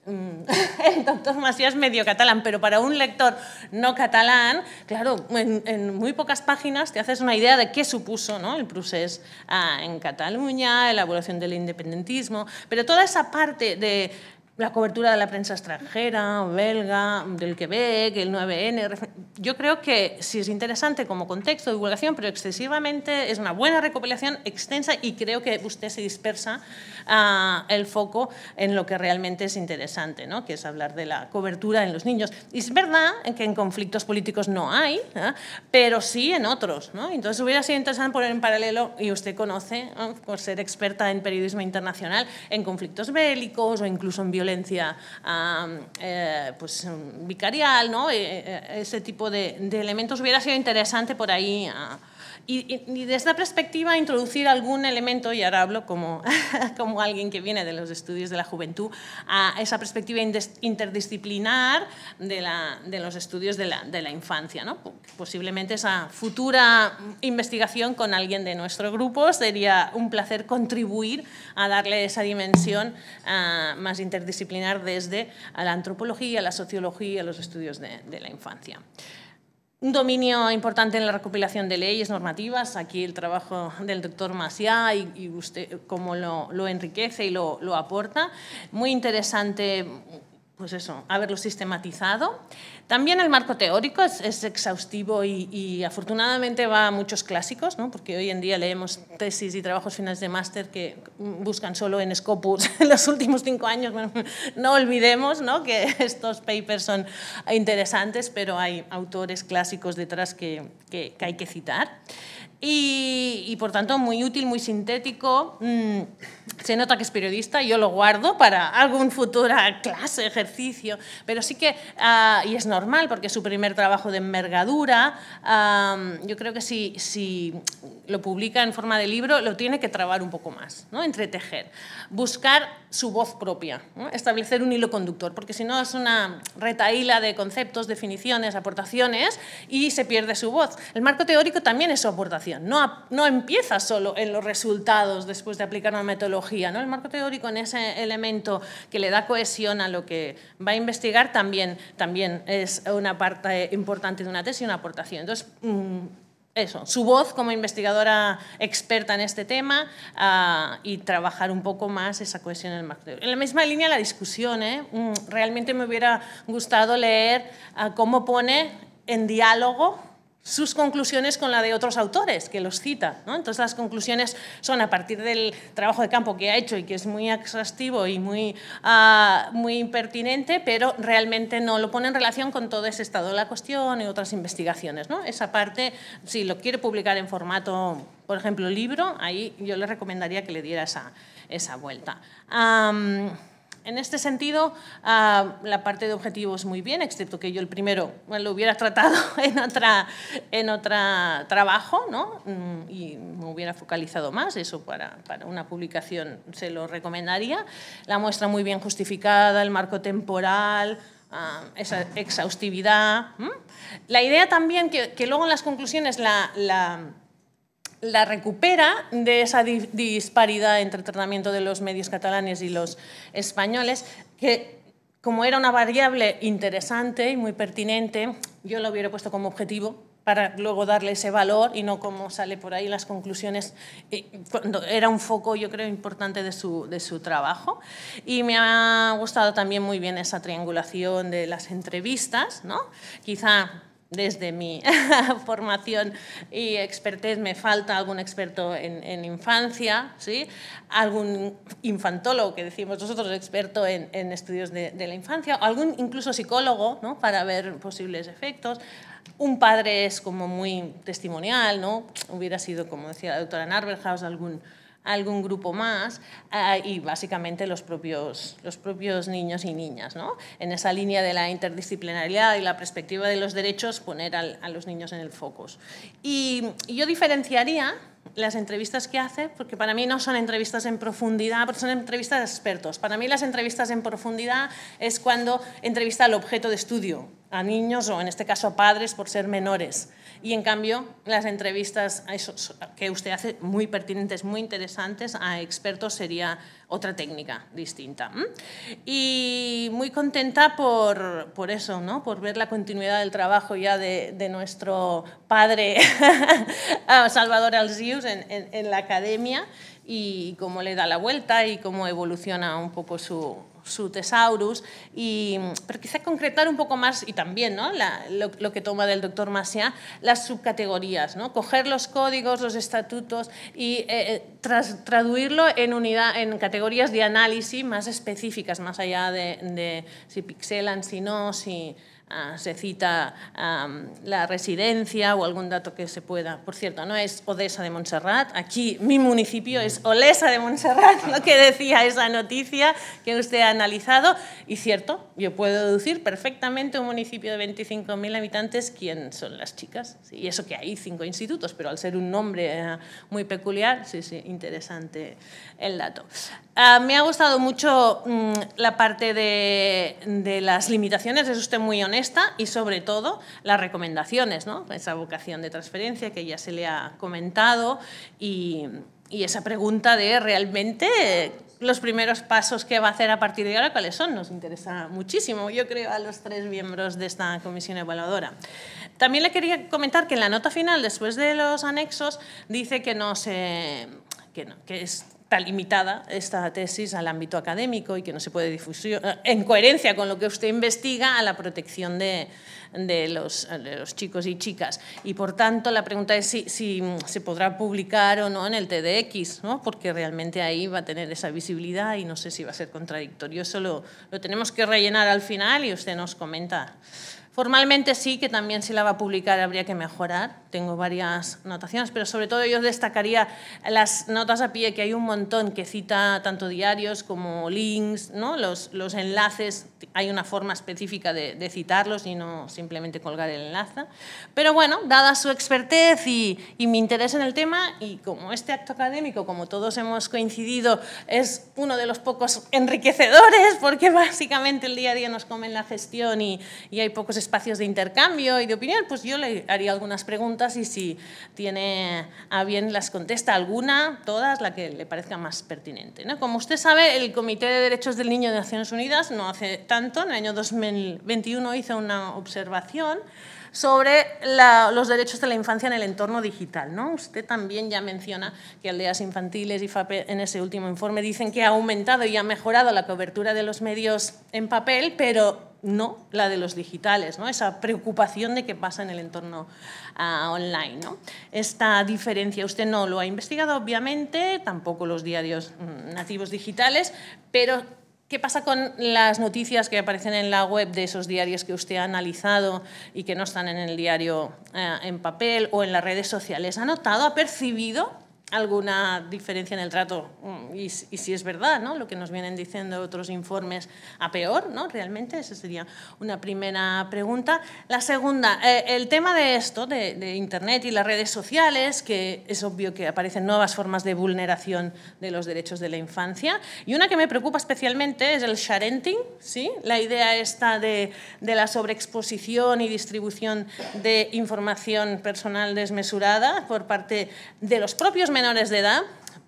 Mm. el doctor Macías medio catalán, pero para un lector no catalán, claro, en, muy pocas páginas te haces una idea de qué supuso ¿no? el procés ah, en Cataluña, la evolución del independentismo, pero toda esa parte de la cobertura de la prensa extranjera, belga, del Quebec, el 9N. Yo creo que sí es interesante como contexto de divulgación, pero excesivamente es una buena recopilación extensa y creo que usted se dispersa ah, el foco en lo que realmente es interesante, ¿no? que es hablar de la cobertura en los niños. Y es verdad que en conflictos políticos no hay, ¿eh? pero sí en otros. ¿no? Entonces hubiera sido interesante poner en paralelo, y usted conoce, por ser experta en periodismo internacional, en conflictos bélicos o incluso en violencia eh, pues, vicarial, ¿no? E, e, ese tipo de, elementos. Hubiera sido interesante por ahí ah, y, desde esta perspectiva introducir algún elemento, y ahora hablo como, como alguien que viene de los estudios de la juventud, a esa perspectiva interdisciplinar de, la, de los estudios de la, de la infancia. ¿no? Posiblemente esa futura investigación con alguien de nuestro grupo sería un placer contribuir a darle esa dimensión ah, más interdisciplinar desde a la antropología, a la sociología, a los estudios de, de la infancia. Un dominio importante en la recopilación de leyes normativas, aquí el trabajo del doctor Maciá y, usted cómo lo, enriquece y lo, lo aporta. Muy interesante pues eso, haberlo sistematizado. También el marco teórico es, exhaustivo y, afortunadamente va a muchos clásicos, ¿no? porque hoy en día leemos tesis y trabajos finales de máster que buscan solo en Scopus en los últimos cinco años. no olvidemos ¿no? que estos papers son interesantes, pero hay autores clásicos detrás que hay que citar. Y, por tanto muy útil, muy sintético. Mm, se nota que es periodista, yo lo guardo para algún futura clase, ejercicio, pero sí que, ah, y es normal porque es su primer trabajo de envergadura, yo creo que si, si, lo publica en forma de libro lo tiene que trabar un poco más, ¿no? entretejer, buscar su voz propia, establecer un hilo conductor, porque si no es una retaíla de conceptos, definiciones, aportaciones y se pierde su voz. El marco teórico también es su aportación no, empieza solo en los resultados después de aplicar una metodología. ¿no? El marco teórico en ese elemento que le da cohesión a lo que va a investigar también, también es una parte importante de una tesis y una aportación. Entonces, mm, eso, su voz como investigadora experta en este tema ah, y trabajar un poco más esa cohesión en el marco teórico. En la misma línea la discusión, ¿eh? mm, realmente me hubiera gustado leer ah, cómo pone en diálogo sus conclusiones con la de otros autores que los cita. ¿no? Entonces las conclusiones son a partir del trabajo de campo que ha hecho y que es muy exhaustivo y muy, impertinente, ah, muy pero realmente no lo pone en relación con todo ese estado de la cuestión y otras investigaciones. ¿no? Esa parte, si lo quiere publicar en formato, por ejemplo, libro, ahí yo le recomendaría que le diera esa, vuelta. En este sentido, ah, la parte de objetivos muy bien, excepto que yo el primero lo hubiera tratado en otra, en otra trabajo mm, y me hubiera focalizado más, eso para, una publicación se lo recomendaría. La muestra muy bien justificada, el marco temporal, ah, esa exhaustividad. La idea también, que, que, luego en las conclusiones la, la recupera de esa disparidad entre el tratamiento de los medios catalanes y los españoles, que como era una variable interesante y muy pertinente, yo lo hubiera puesto como objetivo para luego darle ese valor y no como sale por ahí las conclusiones. Eh, era un foco, yo creo, importante de su, de su trabajo. Y me ha gustado también muy bien esa triangulación de las entrevistas, ¿no? Quizá desde mi formación y expertez me falta algún experto en, infancia, ¿sí? algún infantólogo, que decimos nosotros experto en, estudios de, la infancia, algún incluso psicólogo para ver posibles efectos. Un padre es como muy testimonial, ¿no? hubiera sido, como decía la doctora Narberhaus, algún algún grupo más ah, y básicamente los propios, niños y niñas. En esa línea de la interdisciplinaridad y la perspectiva de los derechos, poner a los niños en el foco. Y, yo diferenciaría las entrevistas que hace, porque para mí no son entrevistas en profundidad, porque son entrevistas de expertos. Para mí las entrevistas en profundidad es cuando entrevista al objeto de estudio, a niños o en este caso a padres por ser menores. Y en cambio, las entrevistas que usted hace, muy pertinentes, muy interesantes, a expertos sería otra técnica distinta. Y muy contenta por, por eso, ¿no? por ver la continuidad del trabajo ya de, de nuestro padre ah, Salvador Alzius en, en la academia y cómo le da la vuelta y cómo evoluciona un poco su, su tesaurus y, pero quizá concretar un poco más, y también ¿no? lo, que toma del doctor Masia, las subcategorías, ¿no? coger los códigos, los estatutos y eh, eh, tras, traduirlo en, unidad, en categorías de análisis más específicas, más allá de, de si pixelan, si no, si... Ah, se cita la residencia o algún dato que se pueda. Por cierto, no es Odessa de Montserrat, aquí mi municipio es Olesa de Montserrat, lo que decía esa noticia que usted ha analizado. Y cierto, yo puedo deducir perfectamente un municipio de 25.000 habitantes quién son las chicas. y eso que hay cinco institutos, pero al ser un nombre eh, muy peculiar, sí, sí, interesante el dato. Ah, me ha gustado mucho mm, la parte de, de las limitaciones, es usted muy honesto y sobre todo las recomendaciones, esa vocación de transferencia que ya se le ha comentado y, esa pregunta de realmente los primeros pasos que va a hacer a partir de ahora, ¿cuáles son? Nos interesa muchísimo, yo creo, a los tres miembros de esta comisión evaluadora. También le quería comentar que en la nota final, después de los anexos, dice que no se... Que, que es, está limitada esta tesis al ámbito académico y que no se puede difusión, en coherencia con lo que usted investiga, a la protección de, de, los, chicos y chicas. Y por tanto, la pregunta es si, si, se podrá publicar o no en el TDX, ¿no? porque realmente ahí va a tener esa visibilidad y no sé si va a ser contradictorio. Eso lo tenemos que rellenar al final y usted nos comenta. Formalmente sí, que también si la va a publicar habría que mejorar. Tengo varias notaciones, pero sobre todo yo destacaría las notas a pie, que hay un montón que cita tanto diarios como links, ¿no? los, los enlaces hay una forma específica de, citarlos y no simplemente colgar el enlace. Pero bueno, dada su expertez y, mi interés en el tema, y como este acto académico, como todos hemos coincidido, es uno de los pocos enriquecedores, porque básicamente el día a día nos comen la gestión y, y hay pocos espacios de intercambio y de opinión, pues yo le haría algunas preguntas y si tiene a bien las contesta alguna, todas, la que le parezca más pertinente. ¿no? Como usted sabe, el Comité de Derechos del Niño de Naciones Unidas no hace tanto, en el año 2021 hizo una observación sobre los derechos de la infancia en el entorno digital. ¿no? Usted también ya menciona que aldeas infantiles y FAPE en ese último informe dicen que ha aumentado y ha mejorado la cobertura de los medios en papel, pero no la de los digitales, ¿no? esa preocupación de qué pasa en el entorno ah, online. ¿no? Esta diferencia usted no lo ha investigado, obviamente, tampoco los diarios mm, nativos digitales, pero ¿Qué pasa con las noticias que aparecen en la web de esos diarios que usted ha analizado y que no están en el diario eh, en papel o en las redes sociales? ¿Ha notado, ha percibido alguna diferencia en el trato mm, y, si es verdad ¿no? lo que nos vienen diciendo otros informes a peor, ¿no? realmente esa sería una primera pregunta. La segunda, eh, el tema de esto, de, Internet y las redes sociales, que es obvio que aparecen nuevas formas de vulneración de los derechos de la infancia y una que me preocupa especialmente es el sharenting, ¿sí? la idea esta de, de la sobreexposición y distribución de información personal desmesurada por parte de los propios menores menores de edad,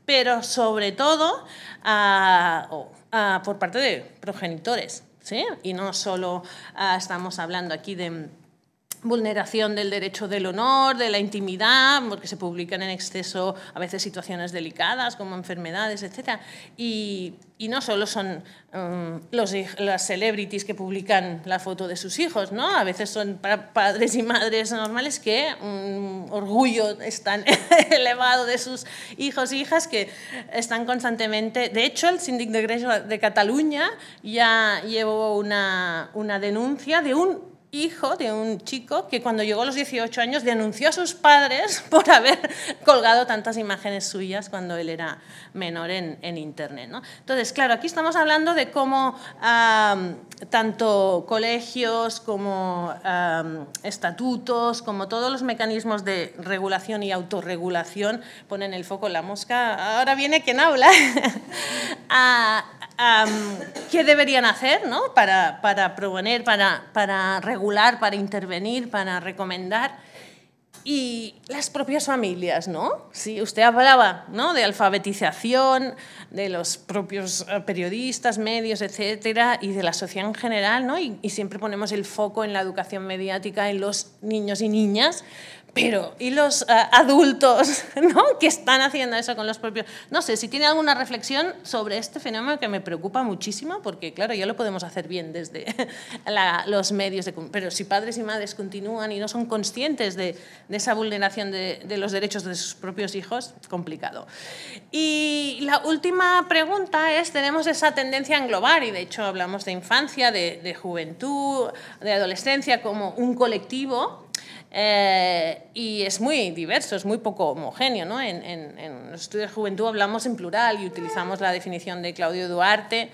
pero sobre todo ah, ah, por parte de progenitores. Y no solo ah, estamos hablando aquí de vulneración del derecho del honor, de la intimidad, porque se publican en exceso a veces situaciones delicadas como enfermedades, etc. Y, no solo son mm, los, las celebrities que publican la foto de sus hijos, ¿no? a veces son padres y madres normales que un mm, orgullo es tan elevado de sus hijos e hijas que están constantemente... De hecho, el síndic de Grecia de Cataluña ya llevó una, una denuncia de un hijo de un chico que cuando llegó a los 18 años denunció a sus padres por haber colgado tantas imágenes suyas cuando él era menor en, Internet. ¿no? Entonces, claro, aquí estamos hablando de cómo tanto colegios como estatutos, como todos los mecanismos de regulación y autorregulación ponen el foco en la mosca. Ahora viene quien habla. Ah, ¿Qué deberían hacer ¿no? para, para proponer, para, para regular? para intervenir, para recomendar. Y las propias familias, ¿no? Sí, usted hablaba ¿no? de alfabetización, de los propios eh, periodistas, medios, etcétera, y de la sociedad en general, ¿no? y siempre ponemos el foco en la educación mediática en los niños y niñas pero ¿y los eh, adultos ¿no? que están haciendo eso con los propios? No sé, si tiene alguna reflexión sobre este fenómeno que me preocupa muchísimo, porque claro, ya lo podemos hacer bien desde los medios, pero si padres y madres continúan y no son conscientes de, esa vulneración de, de, los derechos de sus propios hijos, complicado. Y la última pregunta es, tenemos esa tendencia a englobar, y de hecho hablamos de infancia, de juventud, de adolescencia como un colectivo, eh, y es muy diverso, es muy poco homogéneo. ¿no? En, en, los estudios de juventud hablamos en plural y utilizamos la definición de Claudio Duarte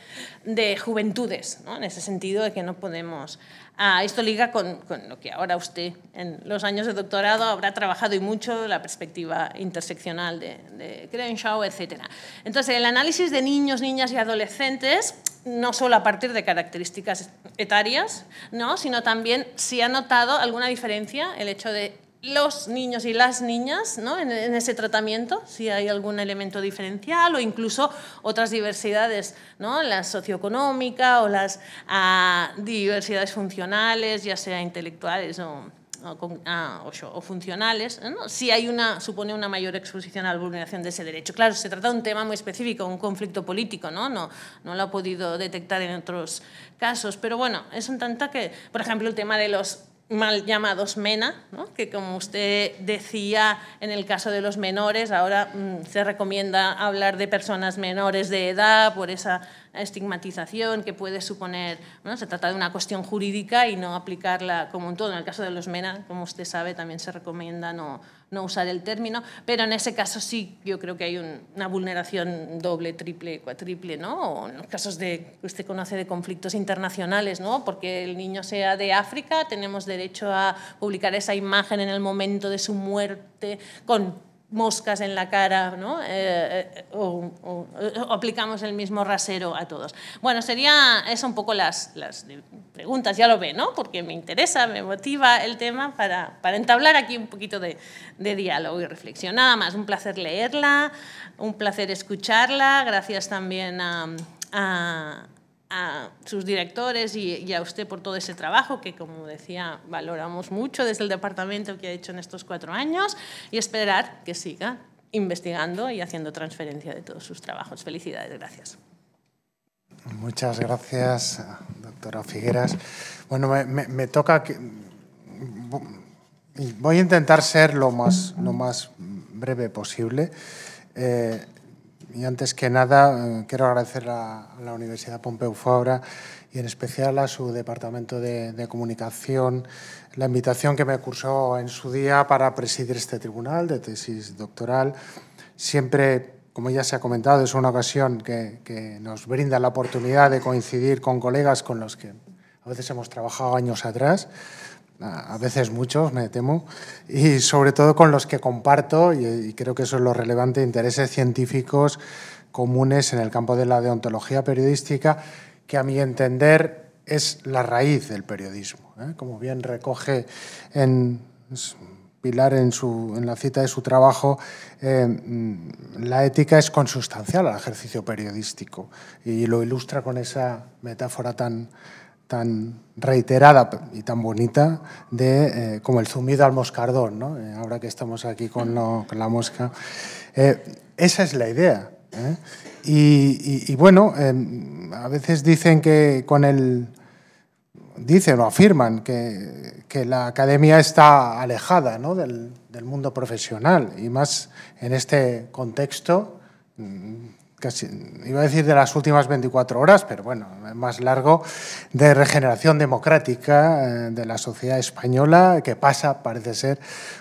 de juventudes, en ese sentido de que no podemos Ah, esto liga con, lo que ahora usted en los años de doctorado habrá trabajado y mucho, la perspectiva interseccional de, de Crenshaw, etc. Entonces, el análisis de niños, niñas y adolescentes, no solo a partir de características etarias, ¿no? sino también si ha notado alguna diferencia el hecho de los niños y las niñas ¿no? en, ese tratamiento, si hay algún elemento diferencial o incluso otras diversidades, ¿no? la socioeconómica o las ah, diversidades funcionales, ya sea intelectuales o, ah, funcionales, si hay una, supone una mayor exposición a la vulneración de ese derecho. Claro, se trata de un tema muy específico, un conflicto político, ¿no? No, no lo ha podido detectar en otros casos, pero bueno, es un tanto que, por ejemplo, el tema de los mal llamados MENA, que como usted decía en el caso de los menores, ahora mm, se recomienda hablar de personas menores de edad por esa estigmatización que puede suponer, ¿no? se trata de una cuestión jurídica y no aplicarla como un todo. En el caso de los MENA, como usted sabe, también se recomienda no, no usar el término, pero en ese caso sí yo creo que hay una vulneración doble, triple, cuatriple, ¿no? O en los casos de, que usted conoce de conflictos internacionales, ¿no? Porque el niño sea de África, tenemos derecho a publicar esa imagen en el momento de su muerte con moscas en la cara, ¿no? Eh, eh, o, aplicamos el mismo rasero a todos. Bueno, sería eso un poco las, las preguntas, ya lo ve, ¿no? Porque me interesa, me motiva el tema para, para entablar aquí un poquito de, diálogo y reflexión. Nada más, un placer leerla, un placer escucharla, gracias también a a sus directores y, a usted por todo ese trabajo que, como decía, valoramos mucho desde el departamento que ha hecho en estos cuatro años y esperar que siga investigando y haciendo transferencia de todos sus trabajos. Felicidades, gracias. Muchas gracias, doctora Figueras. Bueno, me, toca que... Voy a intentar ser lo más, lo más breve posible. Eh, y antes que nada, eh, quiero agradecer a, la Universidad Pompeu Fabra y en especial a su Departamento de, Comunicación la invitación que me cursó en su día para presidir este tribunal de tesis doctoral. Siempre, como ya se ha comentado, es una ocasión que, que nos brinda la oportunidad de coincidir con colegas con los que a veces hemos trabajado años atrás a veces muchos, me temo, y sobre todo con los que comparto, y, creo que eso es lo relevante, intereses científicos comunes en el campo de la deontología periodística, que a mi entender es la raíz del periodismo. ¿eh? Como bien recoge en Pilar en, la cita de su trabajo, eh, mm, la ética es consustancial al ejercicio periodístico y lo ilustra con esa metáfora tan, tan reiterada y tan bonita de eh, como el zumido al moscardón, eh, ahora que estamos aquí con, la mosca. Eh, esa es la idea. Y, bueno, em, a veces dicen que con el... dicen o afirman que, la academia está alejada del mundo profesional y más en este contexto mm, casi, iba a decir de las últimas 24 horas, pero bueno, más largo, de regeneración democrática eh, de la sociedad española, que pasa, parece ser,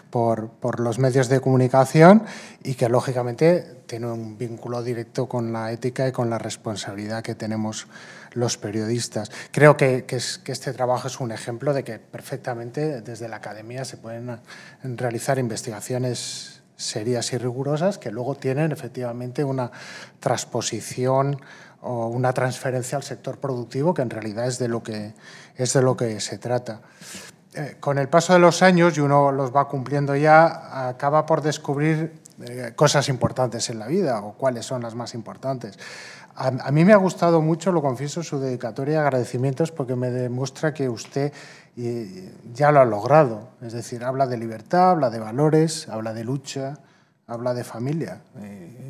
por, los medios de comunicación y que lógicamente tiene un vínculo directo con la ética y con la responsabilidad que tenemos los periodistas. Creo que, este trabajo es un ejemplo de que perfectamente desde la academia se pueden realizar investigaciones serias y rigurosas que luego tienen efectivamente una transposición o una transferencia al sector productivo que en realidad es de lo que, es lo que se trata. Eh, con el paso de los años, y uno los va cumpliendo ya, acaba por descubrir eh, cosas importantes en la vida o cuáles son las más importantes. A, mí me ha gustado mucho, lo confieso, su dedicatoria y agradecimientos porque me demuestra que usted y ya lo ha logrado. Es decir, habla de libertad, habla de valores, habla de lucha, habla de familia.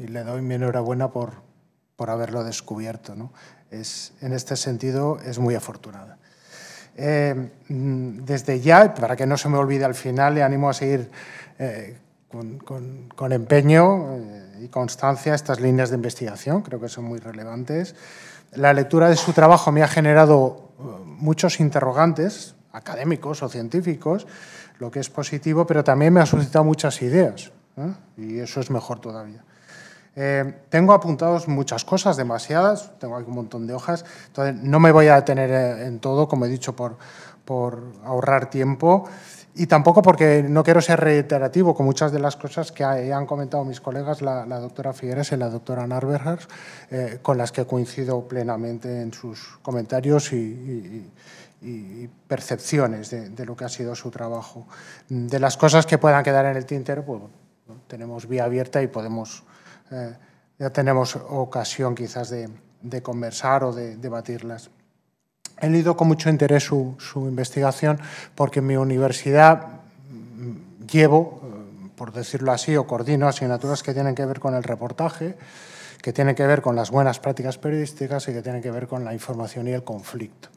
Y, le doy mi enhorabuena por, por haberlo descubierto. Es, en este sentido, es muy afortunada. Eh, mm, desde ya, para que no se me olvide al final, le animo a seguir eh, con, empeño eh, y constancia estas líneas de investigación, creo que son muy relevantes. La lectura de su trabajo me ha generado muchos interrogantes, académicos o científicos, lo que es positivo, pero también me ha suscitado muchas ideas ¿eh? y eso es mejor todavía. Eh, tengo apuntados muchas cosas, demasiadas, tengo aquí un montón de hojas, entonces no me voy a detener eh, en todo, como he dicho, por, por ahorrar tiempo y tampoco porque no quiero ser reiterativo con muchas de las cosas que han comentado mis colegas, la, doctora Figueres y la doctora Narberger, con las que coincido plenamente en sus comentarios y, y percepciones de, lo que ha sido su trabajo. De las cosas que puedan quedar en el tintero, pues, tenemos vía abierta y podemos, eh, ya tenemos ocasión quizás de, conversar o de debatirlas. He leído con mucho interés su, su, investigación porque en mi universidad mm, llevo, eh, por decirlo así, o coordino asignaturas que tienen que ver con el reportaje, que tienen que ver con las buenas prácticas periodísticas y que tienen que ver con la información y el conflicto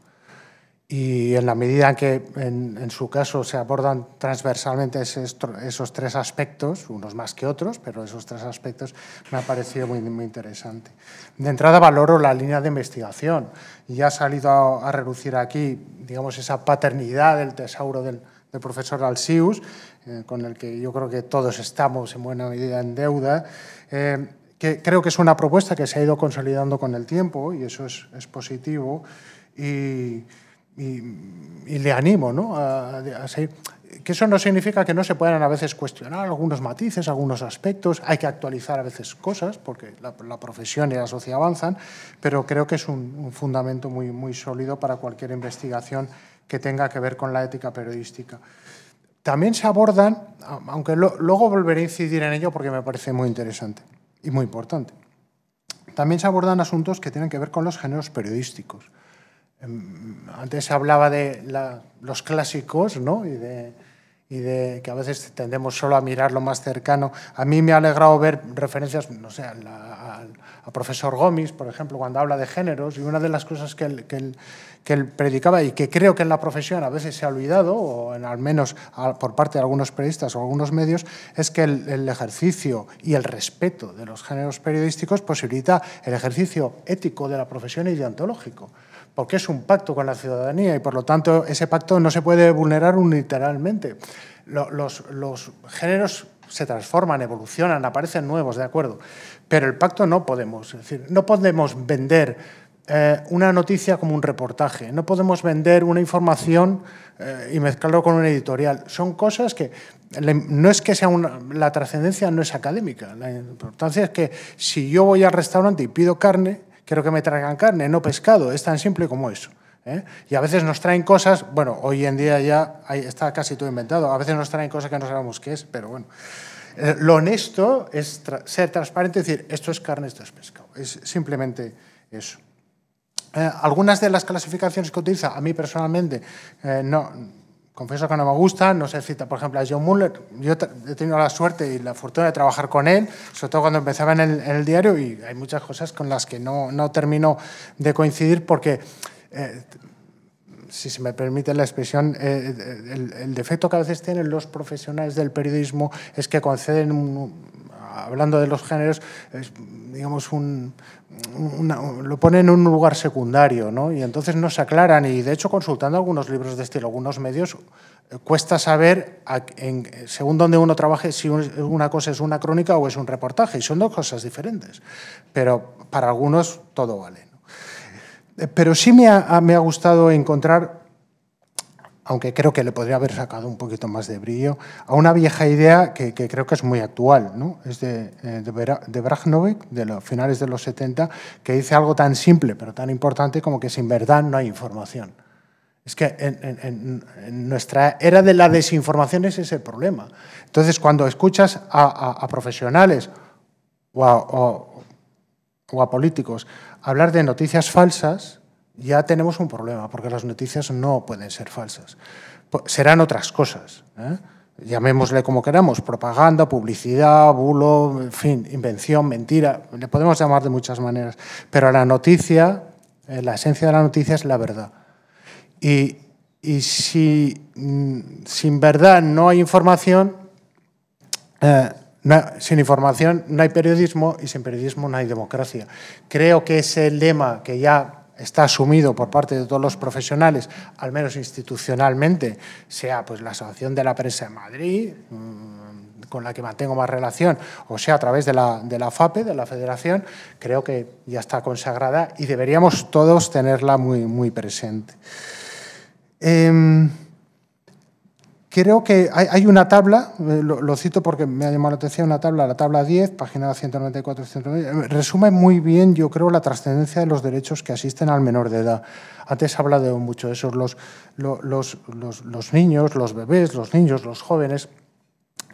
y en la medida en que en, su caso se abordan transversalmente esos, tres aspectos, unos más que otros, pero esos tres aspectos me ha parecido muy, muy interesante. De entrada valoro la línea de investigación y ha salido a, reducir aquí, digamos, esa paternidad del tesauro del, profesor Alcius, eh, con el que yo creo que todos estamos en buena medida en deuda. Eh, que creo que es una propuesta que se ha ido consolidando con el tiempo y eso es, es positivo. Y, y, le animo ¿no? a, seguir que eso no significa que no se puedan a veces cuestionar algunos matices, algunos aspectos, hay que actualizar a veces cosas, porque la, profesión y la sociedad avanzan, pero creo que es un, fundamento muy, muy sólido para cualquier investigación que tenga que ver con la ética periodística. También se abordan, aunque luego volveré a incidir en ello porque me parece muy interesante y muy importante, también se abordan asuntos que tienen que ver con los géneros periodísticos. Em, antes se hablaba de los clásicos, ¿no? Y de, que a veces tendemos solo a mirar lo más cercano. A mí me ha alegrado ver referencias, no sé, a, profesor Gómez, por ejemplo, cuando habla de géneros, y una de las cosas que él, que, predicaba y que creo que en la profesión a veces se ha olvidado, o en, al menos por parte de algunos periodistas o algunos medios, es que el, el, ejercicio y el respeto de los géneros periodísticos posibilita el ejercicio ético de la profesión y deontológico porque es un pacto con la ciudadanía y por lo tanto ese pacto no se puede vulnerar unilateralmente. Los, los géneros se transforman, evolucionan, aparecen nuevos, de acuerdo, pero el pacto no podemos, es decir, no podemos vender eh, una noticia como un reportaje, no podemos vender una información eh, y mezclarlo con un editorial. Son cosas que no es que sea una, la trascendencia no es académica, la importancia es que si yo voy al restaurante y pido carne, quiero que me traigan carne, no pescado, es tan simple como eso. ¿eh? Y a veces nos traen cosas, bueno, hoy en día ya está casi todo inventado, a veces nos traen cosas que no sabemos qué es, pero bueno. Eh, lo honesto es ser transparente y decir, esto es carne, esto es pescado. Es simplemente eso. Eh, algunas de las clasificaciones que utiliza, a mí personalmente, no, confieso que no me gusta, no sé cita, por ejemplo, a John Muller. Yo he tenido la suerte y la fortuna de trabajar con él, sobre todo cuando empezaba en el, diario, y hay muchas cosas con las que no, termino de coincidir porque... Eh, si se me permite la expresión, eh, el, defecto que a veces tienen los profesionales del periodismo es que conceden, hablando de los géneros, digamos, un, lo pone en un lugar secundario, ¿no? Y entonces no se aclaran. Y de hecho, consultando algunos libros de estilo, algunos medios, eh, cuesta saber, según donde uno trabaje, si una cosa es una crónica o es un reportaje. Y son dos cosas diferentes. Pero para algunos todo vale. Eh, pero sí me me ha gustado encontrar aunque creo que le podría haber sacado un poquito más de brillo, a una vieja idea que, creo que es muy actual, ¿no? es de, eh, de, de los finales de los 70, que dice algo tan simple pero tan importante como que sin verdad no hay información. Es que en, nuestra era de la desinformación ese es el problema. Entonces, cuando escuchas a, profesionales o a políticos hablar de noticias falsas, ya tenemos un problema, porque las noticias no pueden ser falsas. Serán otras cosas, ¿eh? llamémosle como queramos, propaganda, publicidad, bulo, en fin, invención, mentira, le podemos llamar de muchas maneras, pero la noticia, eh, la esencia de la noticia es la verdad. Y, y si mm, sin verdad no hay información, eh, sin información no hay periodismo y sin periodismo no hay democracia. Creo que ese lema que ya está asumido por parte de todos los profesionales, al menos institucionalmente, sea pues la Asociación de la Prensa de Madrid, mm, con la que mantengo más relación, o sea a través de la, de FAPE, de la Federación, creo que ya está consagrada y deberíamos todos tenerla muy, muy presente. Em, Creo que hay, una tabla, eh, lo, cito porque me ha llamado la atención una tabla, la tabla 10, página 194 190, eh, resume muy bien, yo creo, la trascendencia de los derechos que asisten al menor de edad. Antes ha hablado mucho de eso, los, niños, los bebés, los niños, los jóvenes,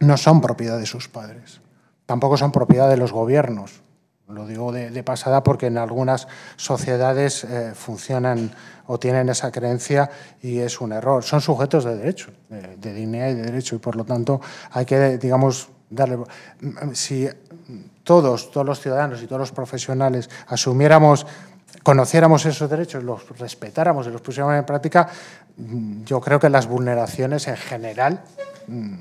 no son propiedad de sus padres, tampoco son propiedad de los gobiernos, lo digo de, pasada porque en algunas sociedades eh, funcionan o tienen esa creencia y es un error. Son sujetos de derecho, de, dignidad y de derecho, y por lo tanto hay que, digamos, darle... Mm, si todos, todos los ciudadanos y todos los profesionales asumiéramos conociéramos esos derechos, los respetáramos y los pusiéramos en práctica, mm, yo creo que las vulneraciones en general mm,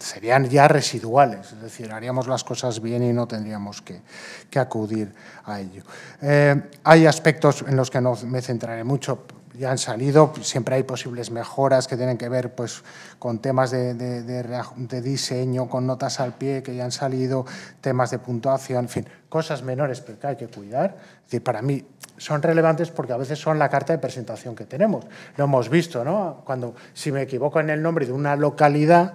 serían ya residuales, es decir, haríamos las cosas bien y no tendríamos que, acudir a ello. Eh, hay aspectos en los que no me centraré mucho, ya han salido, siempre hay posibles mejoras que tienen que ver pues, con temas de, diseño, con notas al pie que ya han salido, temas de puntuación, en fin, cosas menores pero que hay que cuidar. para mí son relevantes porque a veces son la carta de presentación que tenemos. Lo hemos visto, ¿no? Cuando, si me equivoco en el nombre de una localidad,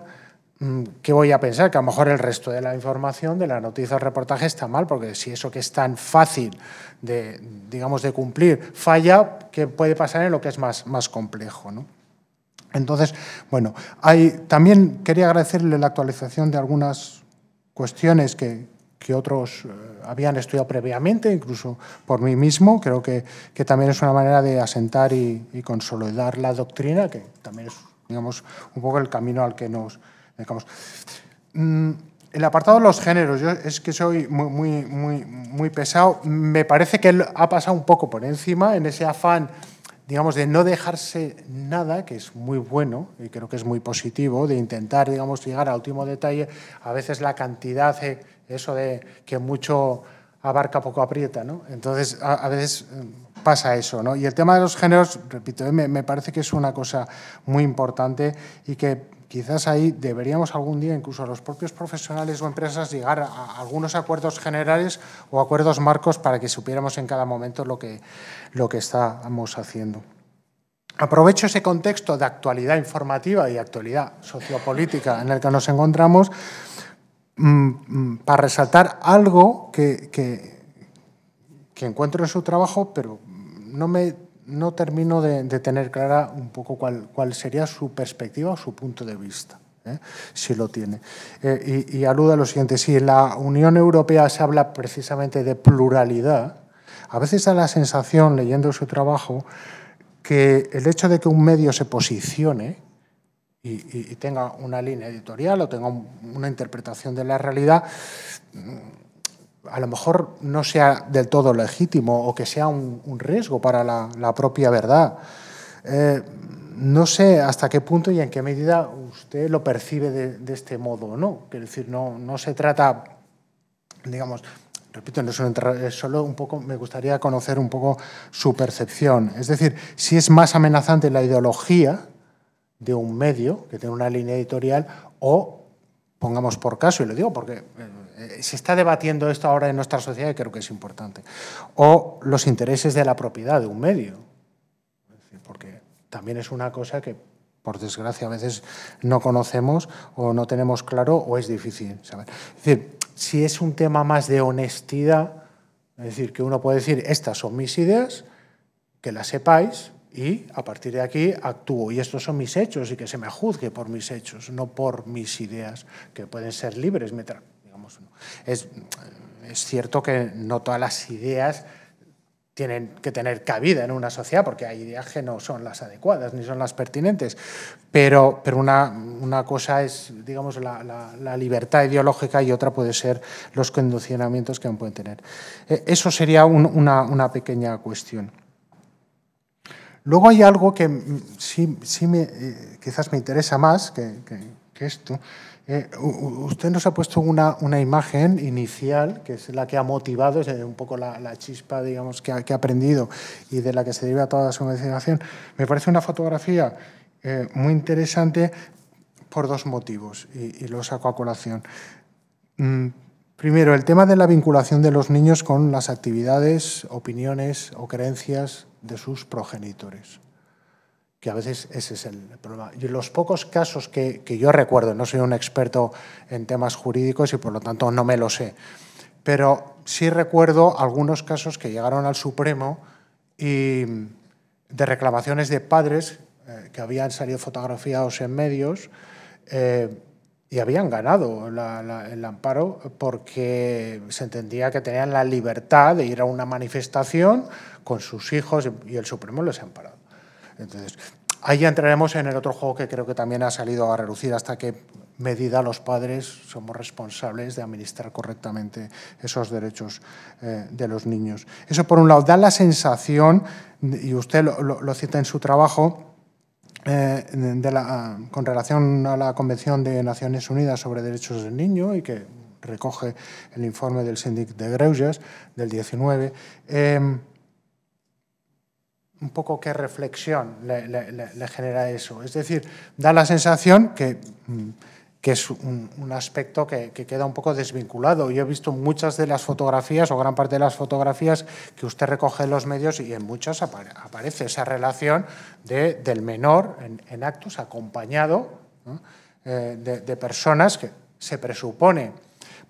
Mm, ¿qué voy a pensar? Que a lo mejor el resto de la información, de la noticia o reportaje está mal, porque si eso que es tan fácil de, digamos, de cumplir falla, ¿qué puede pasar en lo que es más, más complejo? Entonces, bueno, hay, también quería agradecerle la actualización de algunas cuestiones que, que otros eh, habían estudiado previamente, incluso por mí mismo. Creo que, también es una manera de asentar y, y consolidar la doctrina, que también es digamos, un poco el camino al que nos, Mm, el apartado de los géneros, yo es que soy muy, muy, muy, pesado. Me parece que ha pasado un poco por encima en ese afán digamos, de no dejarse nada, que es muy bueno y creo que es muy positivo, de intentar, digamos, llegar al último detalle, a veces la cantidad, eh, eso de que mucho abarca, poco aprieta, Entonces, a, veces mm, pasa eso, Y el tema de los géneros, repito, eh, me parece que es una cosa muy importante y que quizás ahí deberíamos algún día, incluso a los propios profesionales o empresas, llegar a, algunos acuerdos generales o acuerdos marcos para que supiéramos en cada momento lo que, lo que haciendo. Aprovecho ese contexto de actualidad informativa y actualidad sociopolítica en el que nos encontramos mm, mm, para resaltar algo que, que encuentro en su trabajo, pero no me no termino de, tener clara un poco cuál, sería su perspectiva o su punto de vista. ¿eh? si lo tiene. Eh, y, y, alude a lo siguiente, si en la Unión Europea se habla precisamente de pluralidad, a veces da la sensación, leyendo su trabajo, que el hecho de que un medio se posicione y, tenga una línea editorial o tenga una interpretación de la realidad a lo mejor no sea del todo legítimo o que sea un, riesgo para la, propia verdad. Eh, no sé hasta qué punto y en qué medida usted lo percibe de, este modo o no. Quiero decir, no, no se trata, digamos, repito, no es, solo un poco, me gustaría conocer un poco su percepción. Es decir, si es más amenazante la ideología de un medio que tiene una línea editorial o, pongamos por caso, y lo digo porque eh, eh, se está debatiendo esto ahora en nuestra sociedad y creo que es importante. O los intereses de la propiedad de un medio, porque también es una cosa que, por desgracia, a veces no conocemos o no tenemos claro o es difícil saber. Es decir, si es un tema más de honestidad, es decir, que uno puede decir, estas son mis ideas, que las sepáis, y a partir de aquí actúo. Y estos son mis hechos y que se me juzgue por mis hechos, no por mis ideas, que pueden ser libres es, cierto que no todas las ideas tienen que tener cabida en una sociedad, porque hay ideas que no son las adecuadas ni son las pertinentes. Pero, una, cosa es, digamos, la, libertad ideológica y otra puede ser los condicionamientos que pueden tener. E, eso sería una, pequeña cuestión. Luego hay algo que sí, eh, quizás me interesa más que esto, eh, usted nos ha puesto una, imagen inicial, que es la que ha motivado, es eh, un poco la, chispa digamos, que ha, aprendido y de la que se deriva toda su investigación. Me parece una fotografía eh, muy interesante por dos motivos, y, y lo saco a colación. Mm, primero, el tema de la vinculación de los niños con las actividades, opiniones o creencias de sus progenitores que a veces ese es el problema. Y los pocos casos que, yo recuerdo, no soy un experto en temas jurídicos y por lo tanto no me lo sé, pero sí recuerdo algunos casos que llegaron al Supremo y de reclamaciones de padres eh, que habían salido fotografiados en medios eh, y habían ganado el amparo porque se entendía que tenían la libertad de ir a una manifestación con sus hijos y el Supremo les ha amparado. Entonces, ahí entraremos en el otro juego que creo que también ha salido a relucir hasta qué medida los padres somos responsables de administrar correctamente esos derechos eh, de los niños. Eso por un lado da la sensación, y usted lo, cita en su trabajo, eh, con relación a la Convención de Naciones Unidas sobre Derechos del Niño y que recoge el informe del síndic de Greuges del 19 un poco qué reflexión le, genera eso. Es decir, da la sensación que, mm, es un, aspecto que, queda un poco desvinculado. Yo he visto muchas de las fotografías o gran parte de las fotografías que usted recoge en los medios y en muchas aparece esa relación del menor en, actos acompañado eh, de personas que se presupone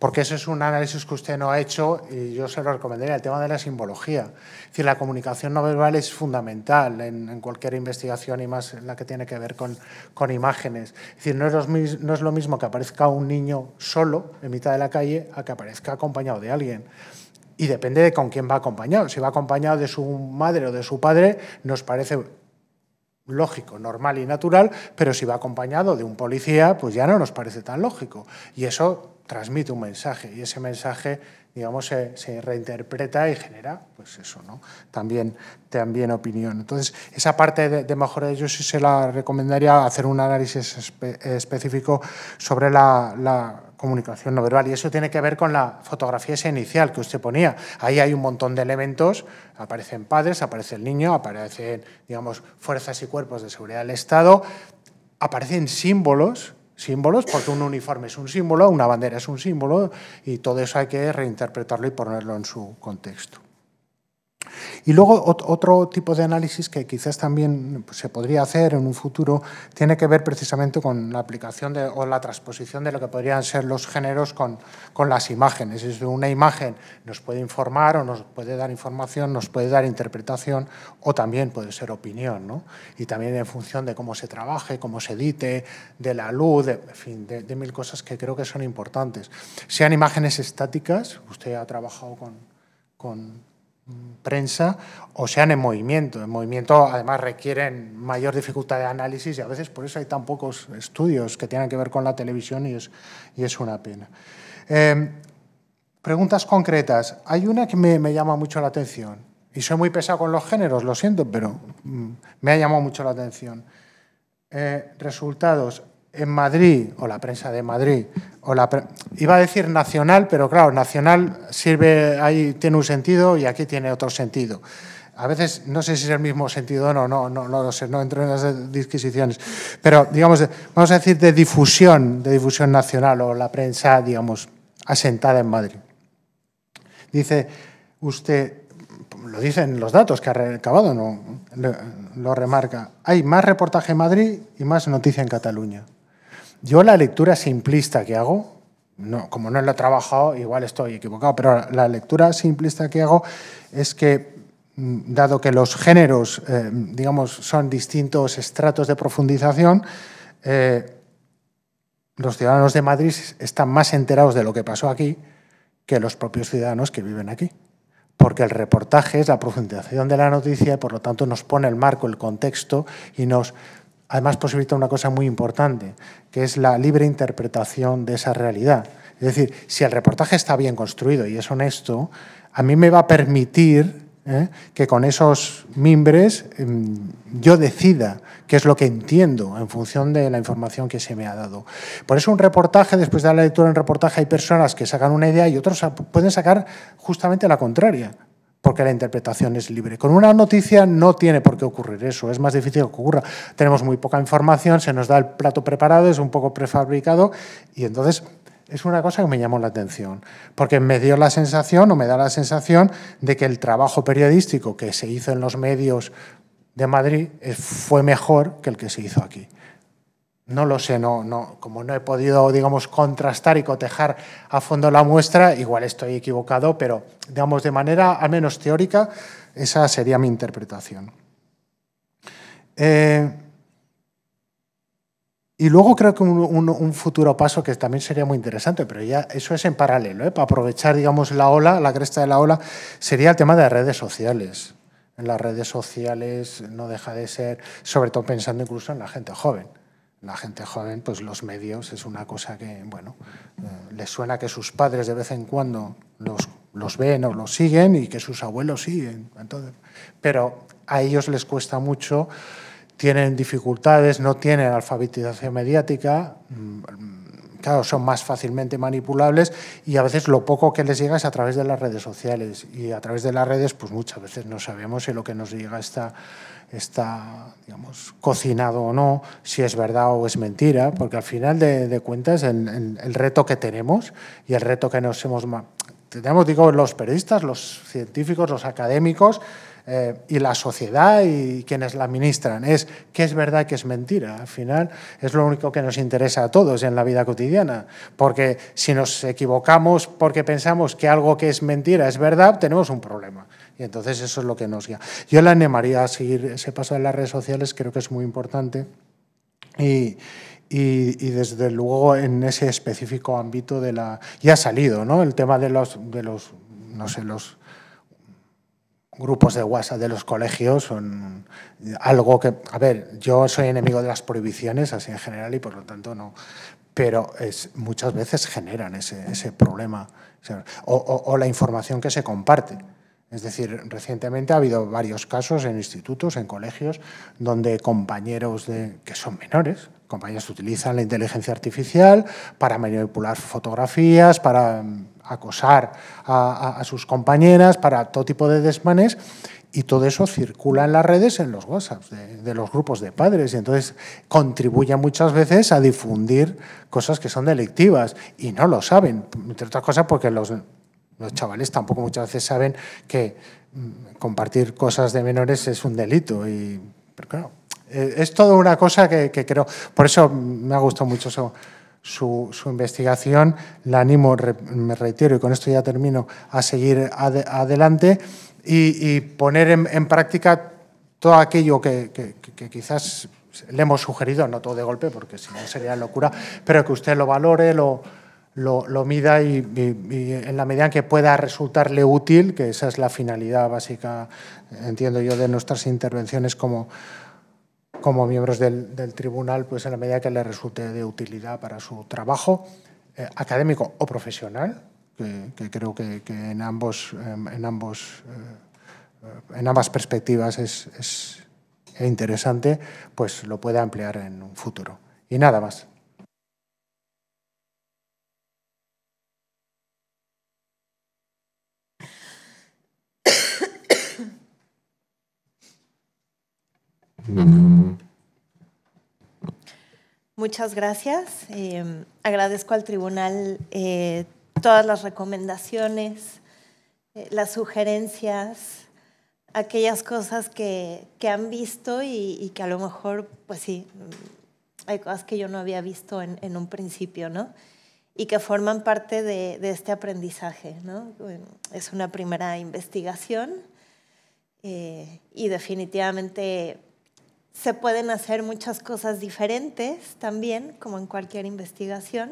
porque ese es un análisis que usted no ha hecho y yo se lo recomendaría, el tema de la simbología. Es decir, la comunicación no verbal es fundamental en, cualquier investigación y más en la que tiene que ver con, con imágenes. Es decir, no es, no es lo mismo que aparezca un niño solo en mitad de la calle a que aparezca acompañado de alguien. Y depende de con quién va acompañado. Si va acompañado de su madre o de su padre, nos parece lógico, normal y natural, pero si va acompañado de un policía, pues ya no nos parece tan lógico. Y eso transmite un mensaje y ese mensaje, digamos, se, reinterpreta y genera, pues eso, ¿no? También, también opinión. Entonces, esa parte de, de mejora yo sí se la recomendaría hacer un análisis específico sobre la, comunicación no verbal. Y eso tiene que ver con la fotografía inicial que usted ponía. Ahí hay un montón de elementos. Aparecen padres, aparece el niño, aparecen, digamos, fuerzas y cuerpos de seguridad del Estado, aparecen símbolos símbolos, porque un uniforme es un símbolo, una bandera es un símbolo, y todo eso hay que reinterpretarlo y ponerlo en su contexto. Y luego otro tipo de análisis que quizás también pues, se podría hacer en un futuro tiene que ver precisamente con la aplicación de, o la transposición de lo que podrían ser los géneros con, con las imágenes. Es decir, una imagen nos puede informar o nos puede dar información, nos puede dar interpretación o también puede ser opinión. ¿no? Y también en función de cómo se trabaje, cómo se edite, de la luz, de, en fin, de, mil cosas que creo que son importantes. Sean imágenes estáticas, usted ha trabajado con prensa o sean en movimiento. En movimiento además requieren mayor dificultad de análisis y a veces por eso hay tan pocos estudios que tienen que ver con la televisión y es, y es una pena. Em, preguntas concretas. Hay una que me, llama mucho la atención y soy muy pesado con los géneros, lo siento, pero mm, me ha llamado mucho la atención. Eh, resultados en Madrid, o la prensa de Madrid, o la iba a decir nacional, pero claro, nacional sirve, ahí tiene un sentido y aquí tiene otro sentido. A veces no sé si es el mismo sentido o no, no, no, no sé, no entro en las disquisiciones. Pero digamos, vamos a decir de difusión, de difusión nacional o la prensa, digamos, asentada en Madrid. Dice usted, lo dicen los datos que ha recabado, no, lo remarca, hay más reportaje en Madrid y más noticia en Cataluña. Yo la lectura simplista que hago, no, como no lo he trabajado, igual estoy equivocado, pero la lectura simplista que hago es que, mm, dado que los géneros, eh, digamos, son distintos estratos de profundización, eh, los ciudadanos de Madrid están más enterados de lo que pasó aquí que los propios ciudadanos que viven aquí. Porque el reportaje es la profundización de la noticia y por lo tanto nos pone el marco, el contexto y nos además posibilita una cosa muy importante, que es la libre interpretación de esa realidad. Es decir, si el reportaje está bien construido y es honesto, a mí me va a permitir ¿eh? que con esos mimbres em, yo decida qué es lo que entiendo en función de la información que se me ha dado. Por eso un reportaje, después de la lectura en reportaje, hay personas que sacan una idea y otros pueden sacar justamente la contraria porque la interpretación es libre. Con una noticia no tiene por qué ocurrir eso, es más difícil que ocurra. Tenemos muy poca información, se nos da el plato preparado, es un poco prefabricado y entonces es una cosa que me llamó la atención, porque me dio la sensación o me da la sensación de que el trabajo periodístico que se hizo en los medios de Madrid eh, fue mejor que el que se hizo aquí. No lo sé, no, como no he podido, digamos, contrastar y cotejar a fondo la muestra, igual estoy equivocado, pero digamos, de manera al menos teórica, esa sería mi interpretación. Eh, y luego creo que un, futuro paso que también sería muy interesante, pero ya eso es en paralelo, ¿eh? para aprovechar, digamos, la ola, la cresta de la ola, sería el tema de redes sociales. En las redes sociales no deja de ser, sobre todo pensando incluso en la gente joven la gente joven, pues los medios es una cosa que, bueno, eh, les suena que sus padres de vez en cuando los, los, ven o los siguen y que sus abuelos siguen. Entonces, pero a ellos les cuesta mucho, tienen dificultades, no tienen alfabetización mediática, mm, claro, son más fácilmente manipulables y a veces lo poco que les llega es a través de las redes sociales. Y a través de las redes, pues muchas veces no sabemos si lo que nos llega está está, digamos, cocinado o no, si es verdad o es mentira, porque al final de, cuentas el, reto que tenemos y el reto que nos hemos... Tenemos, digo, los periodistas, los científicos, los académicos eh, y la sociedad y quienes la administran. Es qué es verdad y qué es mentira. Al final es lo único que nos interesa a todos en la vida cotidiana. Porque si nos equivocamos porque pensamos que algo que es mentira es verdad, tenemos un problema entonces eso es lo que nos guía. Yo la animaría a seguir ese paso de las redes sociales, creo que es muy importante. Y, desde luego en ese específico ámbito de la... Ya ha salido, ¿no? El tema de los, de los no sé, los grupos de WhatsApp de los colegios son algo que... A ver, yo soy enemigo de las prohibiciones, así en general, y por lo tanto no... Pero es, muchas veces generan ese, problema. o la información que se comparte. Es decir, recientemente ha habido varios casos en institutos, en colegios, donde compañeros de, que son menores, compañeros que utilizan la inteligencia artificial para manipular fotografías, para mm, acosar a, sus compañeras, para todo tipo de desmanes, y todo eso circula en las redes, en los WhatsApps de, de, los grupos de padres. Y entonces contribuye muchas veces a difundir cosas que son delictivas y no lo saben, entre otras cosas porque los los chavales tampoco muchas veces saben que mm, compartir cosas de menores es un delito. Y, pero claro, eh, es toda una cosa que, creo. Por eso me ha gustado mucho su, su, investigación. La animo, me reitero, y con esto ya termino, a seguir adelante y, poner en, práctica todo aquello que, que quizás le hemos sugerido, no todo de golpe, porque si no sería locura, pero que usted lo valore, lo lo, mida y, en la medida en que pueda resultarle útil, que esa es la finalidad básica, entiendo yo, de nuestras intervenciones como, como miembros del, tribunal, pues en la medida que le resulte de utilidad para su trabajo eh, académico o profesional, que, creo que, en, ambos, em, en, ambos, eh, en ambas perspectivas es, interesante, pues lo pueda emplear en un futuro. Y nada más. Muchas gracias. Eh, agradezco al tribunal eh, todas las recomendaciones, eh, las sugerencias, aquellas cosas que, que han visto y, que a lo mejor, pues sí, mm, hay cosas que yo no había visto en, un principio, ¿no? Y que forman parte de, este aprendizaje, ¿no? es una primera investigación y definitivamente se pueden hacer muchas cosas diferentes también, como en cualquier investigación.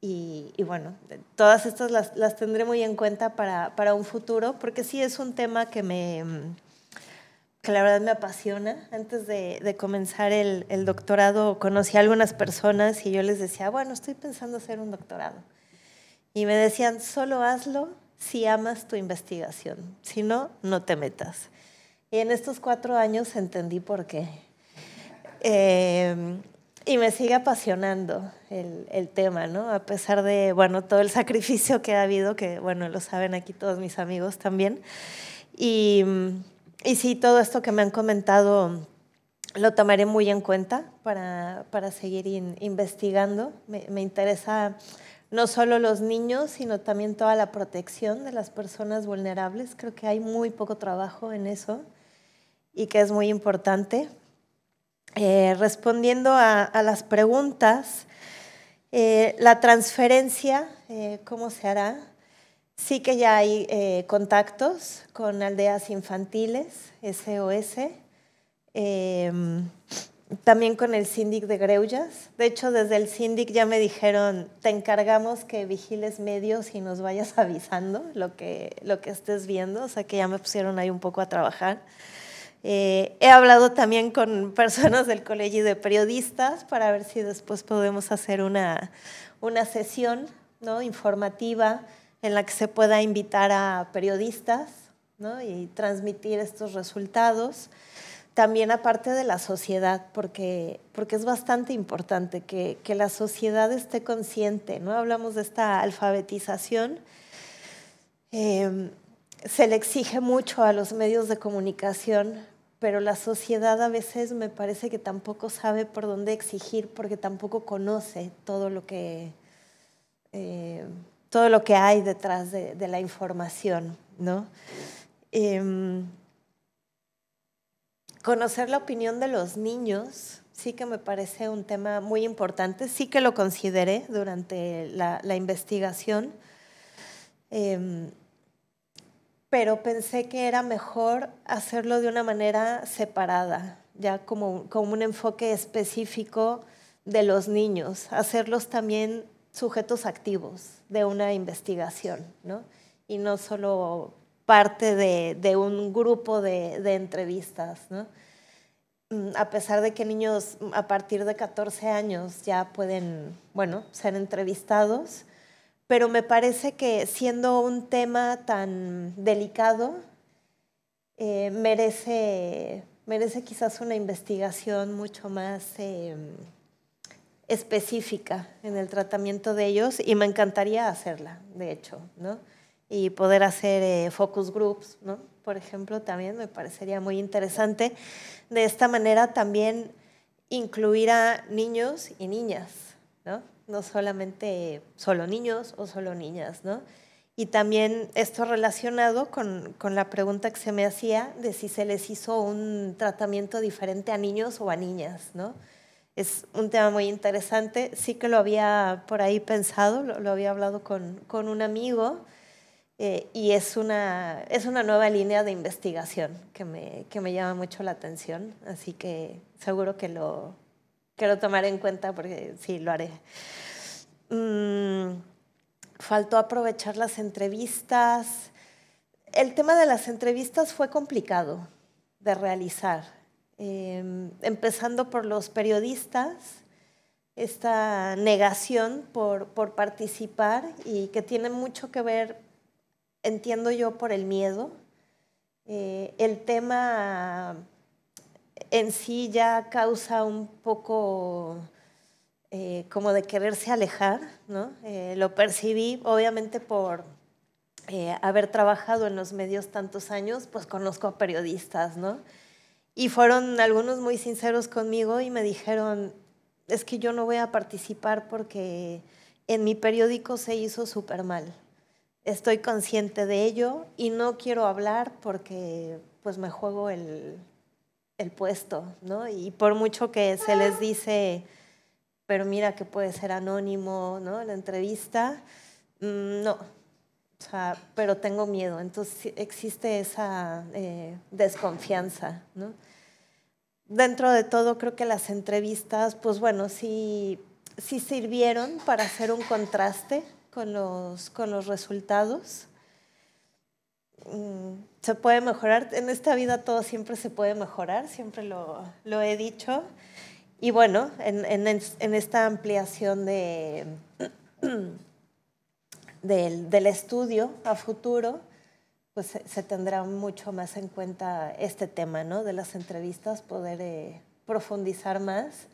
Y, bueno, todas estas las, las, tendré muy en cuenta para, un futuro, porque sí es un tema que me, mm, la verdad me apasiona. Antes de, comenzar el, doctorado conocí a algunas personas y yo les decía, bueno, estoy pensando hacer un doctorado. Y me decían, solo hazlo si amas tu investigación, si no, no te metas. Y en estos cuatro años entendí por qué. Em, y me sigue apasionando el, tema, ¿no? A pesar de, bueno, todo el sacrificio que ha habido, que, bueno, lo saben aquí todos mis amigos también. Y, y sí, todo esto que me han comentado lo tomaré muy en cuenta para, seguir investigando. Me, me, interesa no solo los niños, sino también toda la protección de las personas vulnerables. Creo que hay muy poco trabajo en eso y que es muy importante. Eh, respondiendo a, las preguntas, eh, la transferencia, eh, ¿cómo se hará? Sí que ya hay contactos con aldeas infantiles, SOS, em, también con el síndic de Greullas, De hecho, desde el síndic ya me dijeron, te encargamos que vigiles medios y nos vayas avisando lo que, lo que estés viendo, o sea que ya me pusieron ahí un poco a trabajar. Eh, he hablado también con personas del colegio de periodistas para ver si después podemos hacer una, una sesión ¿no? informativa en la que se pueda invitar a periodistas ¿no? y transmitir estos resultados. También aparte de la sociedad, porque, porque es bastante importante que, que la sociedad esté consciente. ¿no? Hablamos de esta alfabetización. Eh, se le exige mucho a los medios de comunicación, pero la sociedad a veces me parece que tampoco sabe por dónde exigir porque tampoco conoce todo lo que, eh, todo lo que hay detrás de, la información, ¿no? Em, conocer la opinión de los niños sí que me parece un tema muy importante, sí que lo consideré durante la, investigación. Em, pero pensé que era mejor hacerlo de una manera separada, ya como, como un enfoque específico de los niños, hacerlos también sujetos activos de una investigación, ¿no? Y no solo parte de, un grupo de, de entrevistas, ¿no? Mm, a pesar de que niños a partir de 14 años ya pueden, bueno, ser entrevistados, pero me parece que siendo un tema tan delicado, eh, merece, quizás una investigación mucho más eh, específica en el tratamiento de ellos y me encantaría hacerla, de hecho, ¿no? Y poder hacer eh, focus groups, ¿no? Por ejemplo, también me parecería muy interesante. De esta manera también incluir a niños y niñas, ¿no? no solamente solo niños o solo niñas, ¿no? Y también esto relacionado con, la pregunta que se me hacía de si se les hizo un tratamiento diferente a niños o a niñas, ¿no? Es un tema muy interesante, sí que lo había por ahí pensado, lo, había hablado con, un amigo eh, y es una, es una nueva línea de investigación que que me llama mucho la atención, así que seguro que lo, Quiero tomar en cuenta porque sí, lo haré. Mm, faltó aprovechar las entrevistas. El tema de las entrevistas fue complicado de realizar, em, empezando por los periodistas, esta negación por, por participar y que tiene mucho que ver, entiendo yo, por el miedo. Eh, el tema en sí ya causa un poco eh, como de quererse alejar, ¿no? Eh, lo percibí obviamente por eh, haber trabajado en los medios tantos años, pues conozco a periodistas, ¿no? Y fueron algunos muy sinceros conmigo y me dijeron, es que yo no voy a participar porque en mi periódico se hizo súper mal. Estoy consciente de ello y no quiero hablar porque pues me juego el, el puesto, ¿no? Y por mucho que se les ah. dice, pero mira que puede ser anónimo, ¿no? La entrevista, mm, no. O sea, pero tengo miedo. Entonces existe esa eh, desconfianza, ¿no? Dentro de todo, creo que las entrevistas, pues bueno, sí, sí sirvieron para hacer un contraste con los, con los resultados. Mm, se puede mejorar. En esta vida todo siempre se puede mejorar, siempre lo, lo he dicho. Y bueno, en, en, en esta ampliación de, del, del, estudio a futuro, pues se, tendrá mucho más en cuenta este tema, ¿no? De las entrevistas, poder eh, profundizar más,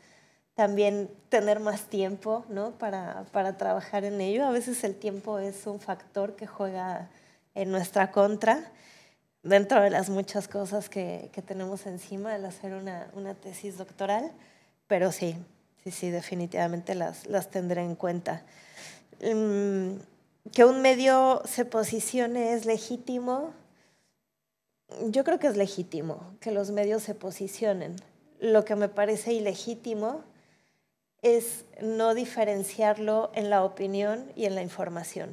también tener más tiempo, ¿no? Para, para trabajar en ello. A veces el tiempo es un factor que juega en nuestra contra dentro de las muchas cosas que, que tenemos encima al hacer una, una, tesis doctoral, pero sí, sí, sí, definitivamente las, las tendré en cuenta. Mm, que un medio se posicione es legítimo. Yo creo que es legítimo que los medios se posicionen. Lo que me parece ilegítimo es no diferenciarlo en la opinión y en la información.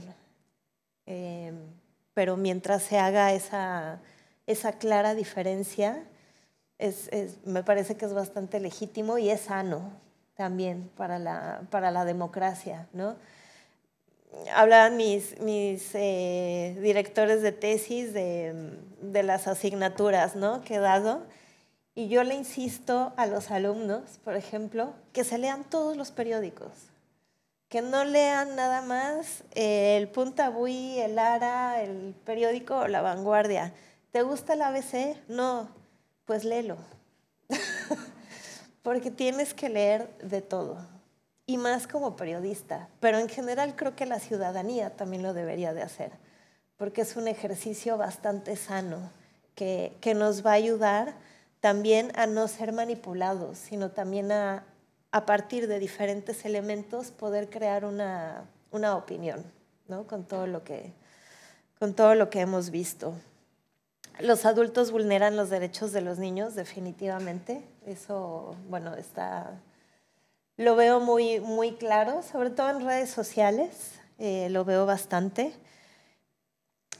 Eh, pero mientras se haga esa, clara diferencia, me parece que es bastante legítimo y es sano también para la, democracia, ¿no? Hablaban mis, eh, directores de tesis de, las asignaturas ¿no? que he dado y yo le insisto a los alumnos, por ejemplo, que se lean todos los periódicos que no lean nada más eh, el Punta Bui, el Ara, el periódico la vanguardia. ¿Te gusta el ABC? No, pues léelo. Porque tienes que leer de todo. Y más como periodista. Pero en general creo que la ciudadanía también lo debería de hacer. Porque es un ejercicio bastante sano que nos va a ayudar también a no ser manipulados, sino también a, a partir de diferentes elementos poder crear una, opinión, Con todo lo que, con todo lo que hemos visto. Los adultos vulneran los derechos de los niños, definitivamente. Eso, bueno, está, lo veo muy, muy claro, sobre todo en redes sociales, eh, lo veo bastante.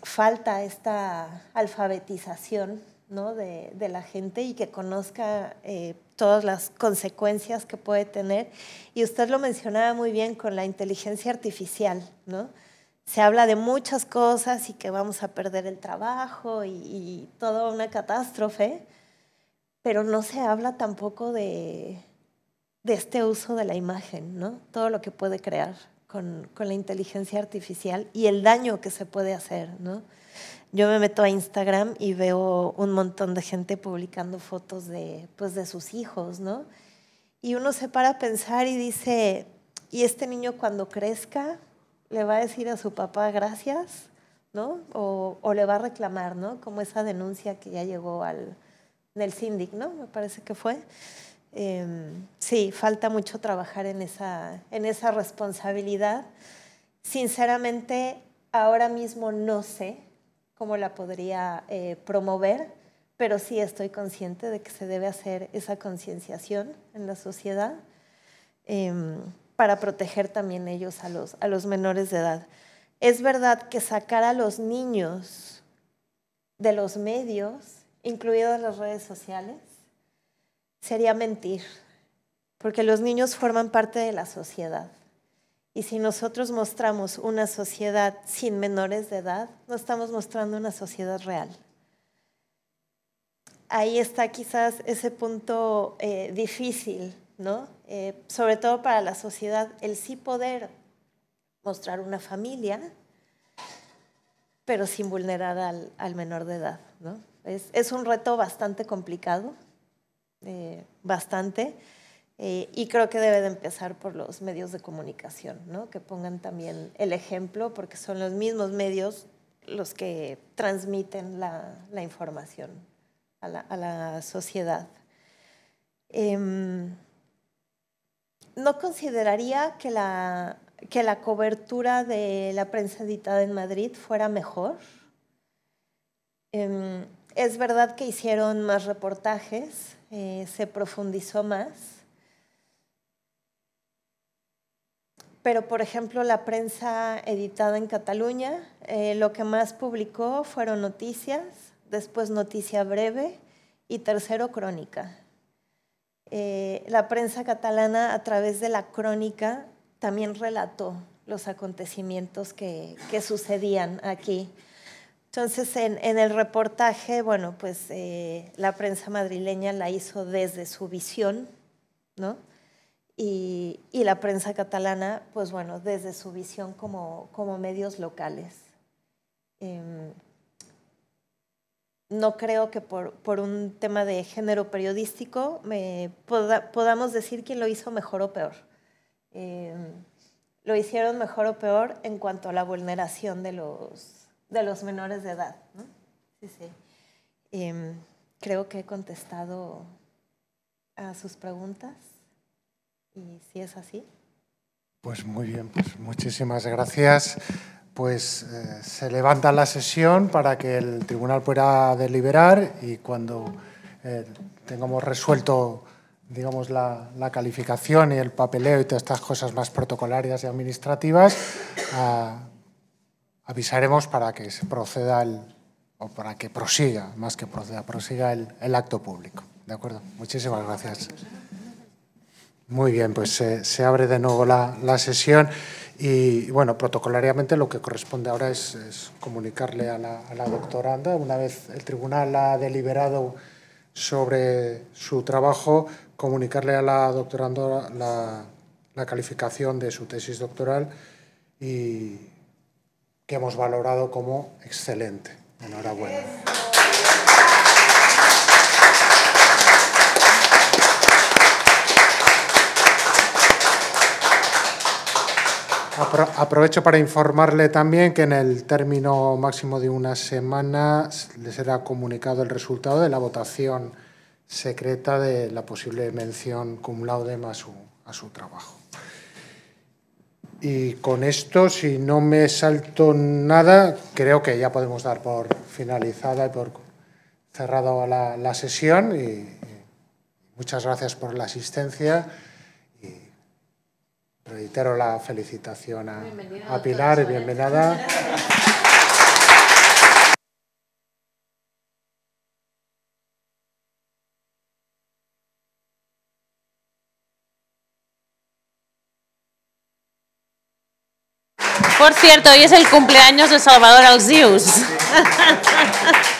Falta esta alfabetización de, la gente y que conozca eh, todas las consecuencias que puede tener. Y usted lo mencionaba muy bien con la inteligencia artificial, ¿no? Se habla de muchas cosas y que vamos a perder el trabajo y, toda una catástrofe, pero no se habla tampoco de, de este uso de la imagen, ¿no? Todo lo que puede crear con, con, la inteligencia artificial y el daño que se puede hacer, ¿no? yo me meto a Instagram y veo un montón de gente publicando fotos de, pues, de sus hijos, ¿no? Y uno se para a pensar y dice, ¿y este niño cuando crezca le va a decir a su papá gracias? ¿No? O, le va a reclamar, ¿no? Como esa denuncia que ya llegó al, del síndic, ¿no? Me parece que fue. Em, sí, falta mucho trabajar en esa, en esa responsabilidad. Sinceramente, ahora mismo no sé cómo la podría eh, promover, pero sí estoy consciente de que se debe hacer esa concienciación en la sociedad em, para proteger también ellos a los, a los menores de edad. Es verdad que sacar a los niños de los medios, incluidas las redes sociales, sería mentir, porque los niños forman parte de la sociedad y si nosotros mostramos una sociedad sin menores de edad, no estamos mostrando una sociedad real. Ahí está quizás ese punto eh, difícil, ¿no? Eh, sobre todo para la sociedad, el sí poder mostrar una familia, pero sin vulnerar al, menor de edad, ¿no? Es, un reto bastante complicado, eh, bastante. Eh, y creo que debe de empezar por los medios de comunicación, que pongan también el ejemplo, porque son los mismos medios los que transmiten la, información a la, sociedad. Em, no consideraría que la, cobertura de la prensa editada en Madrid fuera mejor. Em, es verdad que hicieron más reportajes, eh, se profundizó más pero por ejemplo la prensa editada en Cataluña, eh, lo que más publicó fueron noticias, después noticia breve y tercero crónica. Eh, la prensa catalana a través de la crónica también relató los acontecimientos que, que sucedían aquí. Entonces, en, en, el reportaje, bueno, pues eh, la prensa madrileña la hizo desde su visión, ¿no? y, la prensa catalana, pues bueno, desde su visión como, medios locales. Em, no creo que por, un tema de género periodístico podamos decir quién lo hizo mejor o peor. Em, lo hicieron mejor o peor en cuanto a la vulneración de los, de los menores de edad. Em, creo que he contestado a sus preguntas y si es así. Pues muy bien, pues muchísimas gracias. Pues eh, se levanta la sesión para que el tribunal pueda deliberar y cuando eh, tengamos resuelto digamos, la, calificación y el papeleo y todas estas cosas más protocolarias y administrativas, ah, avisaremos para que se proceda o para que prosiga, más que proceda, prosiga el, el acto público. ¿De acuerdo? Muchísimas gracias. Muy bien, pues se, abre de nuevo la, sesión y bueno, protocolariamente lo que corresponde ahora es, comunicarle a la, doctoranda, una vez el tribunal ha deliberado sobre su trabajo, comunicarle a la doctoranda la calificación de su tesis doctoral y que hemos valorado como excelente. Enhorabuena. aprovecho para informarle también que en el término máximo de una semana le será comunicado el resultado de la votación secreta de la posible mención cum laude a su, a su trabajo. Y con esto, si no me salto nada, creo que ya podemos dar por finalizada y por cerrada la, sesión. y muchas gracias por la asistencia. Reitero la felicitación a, Pilar y bienvenida. Por cierto, hoy es el cumpleaños de Salvador Alzius.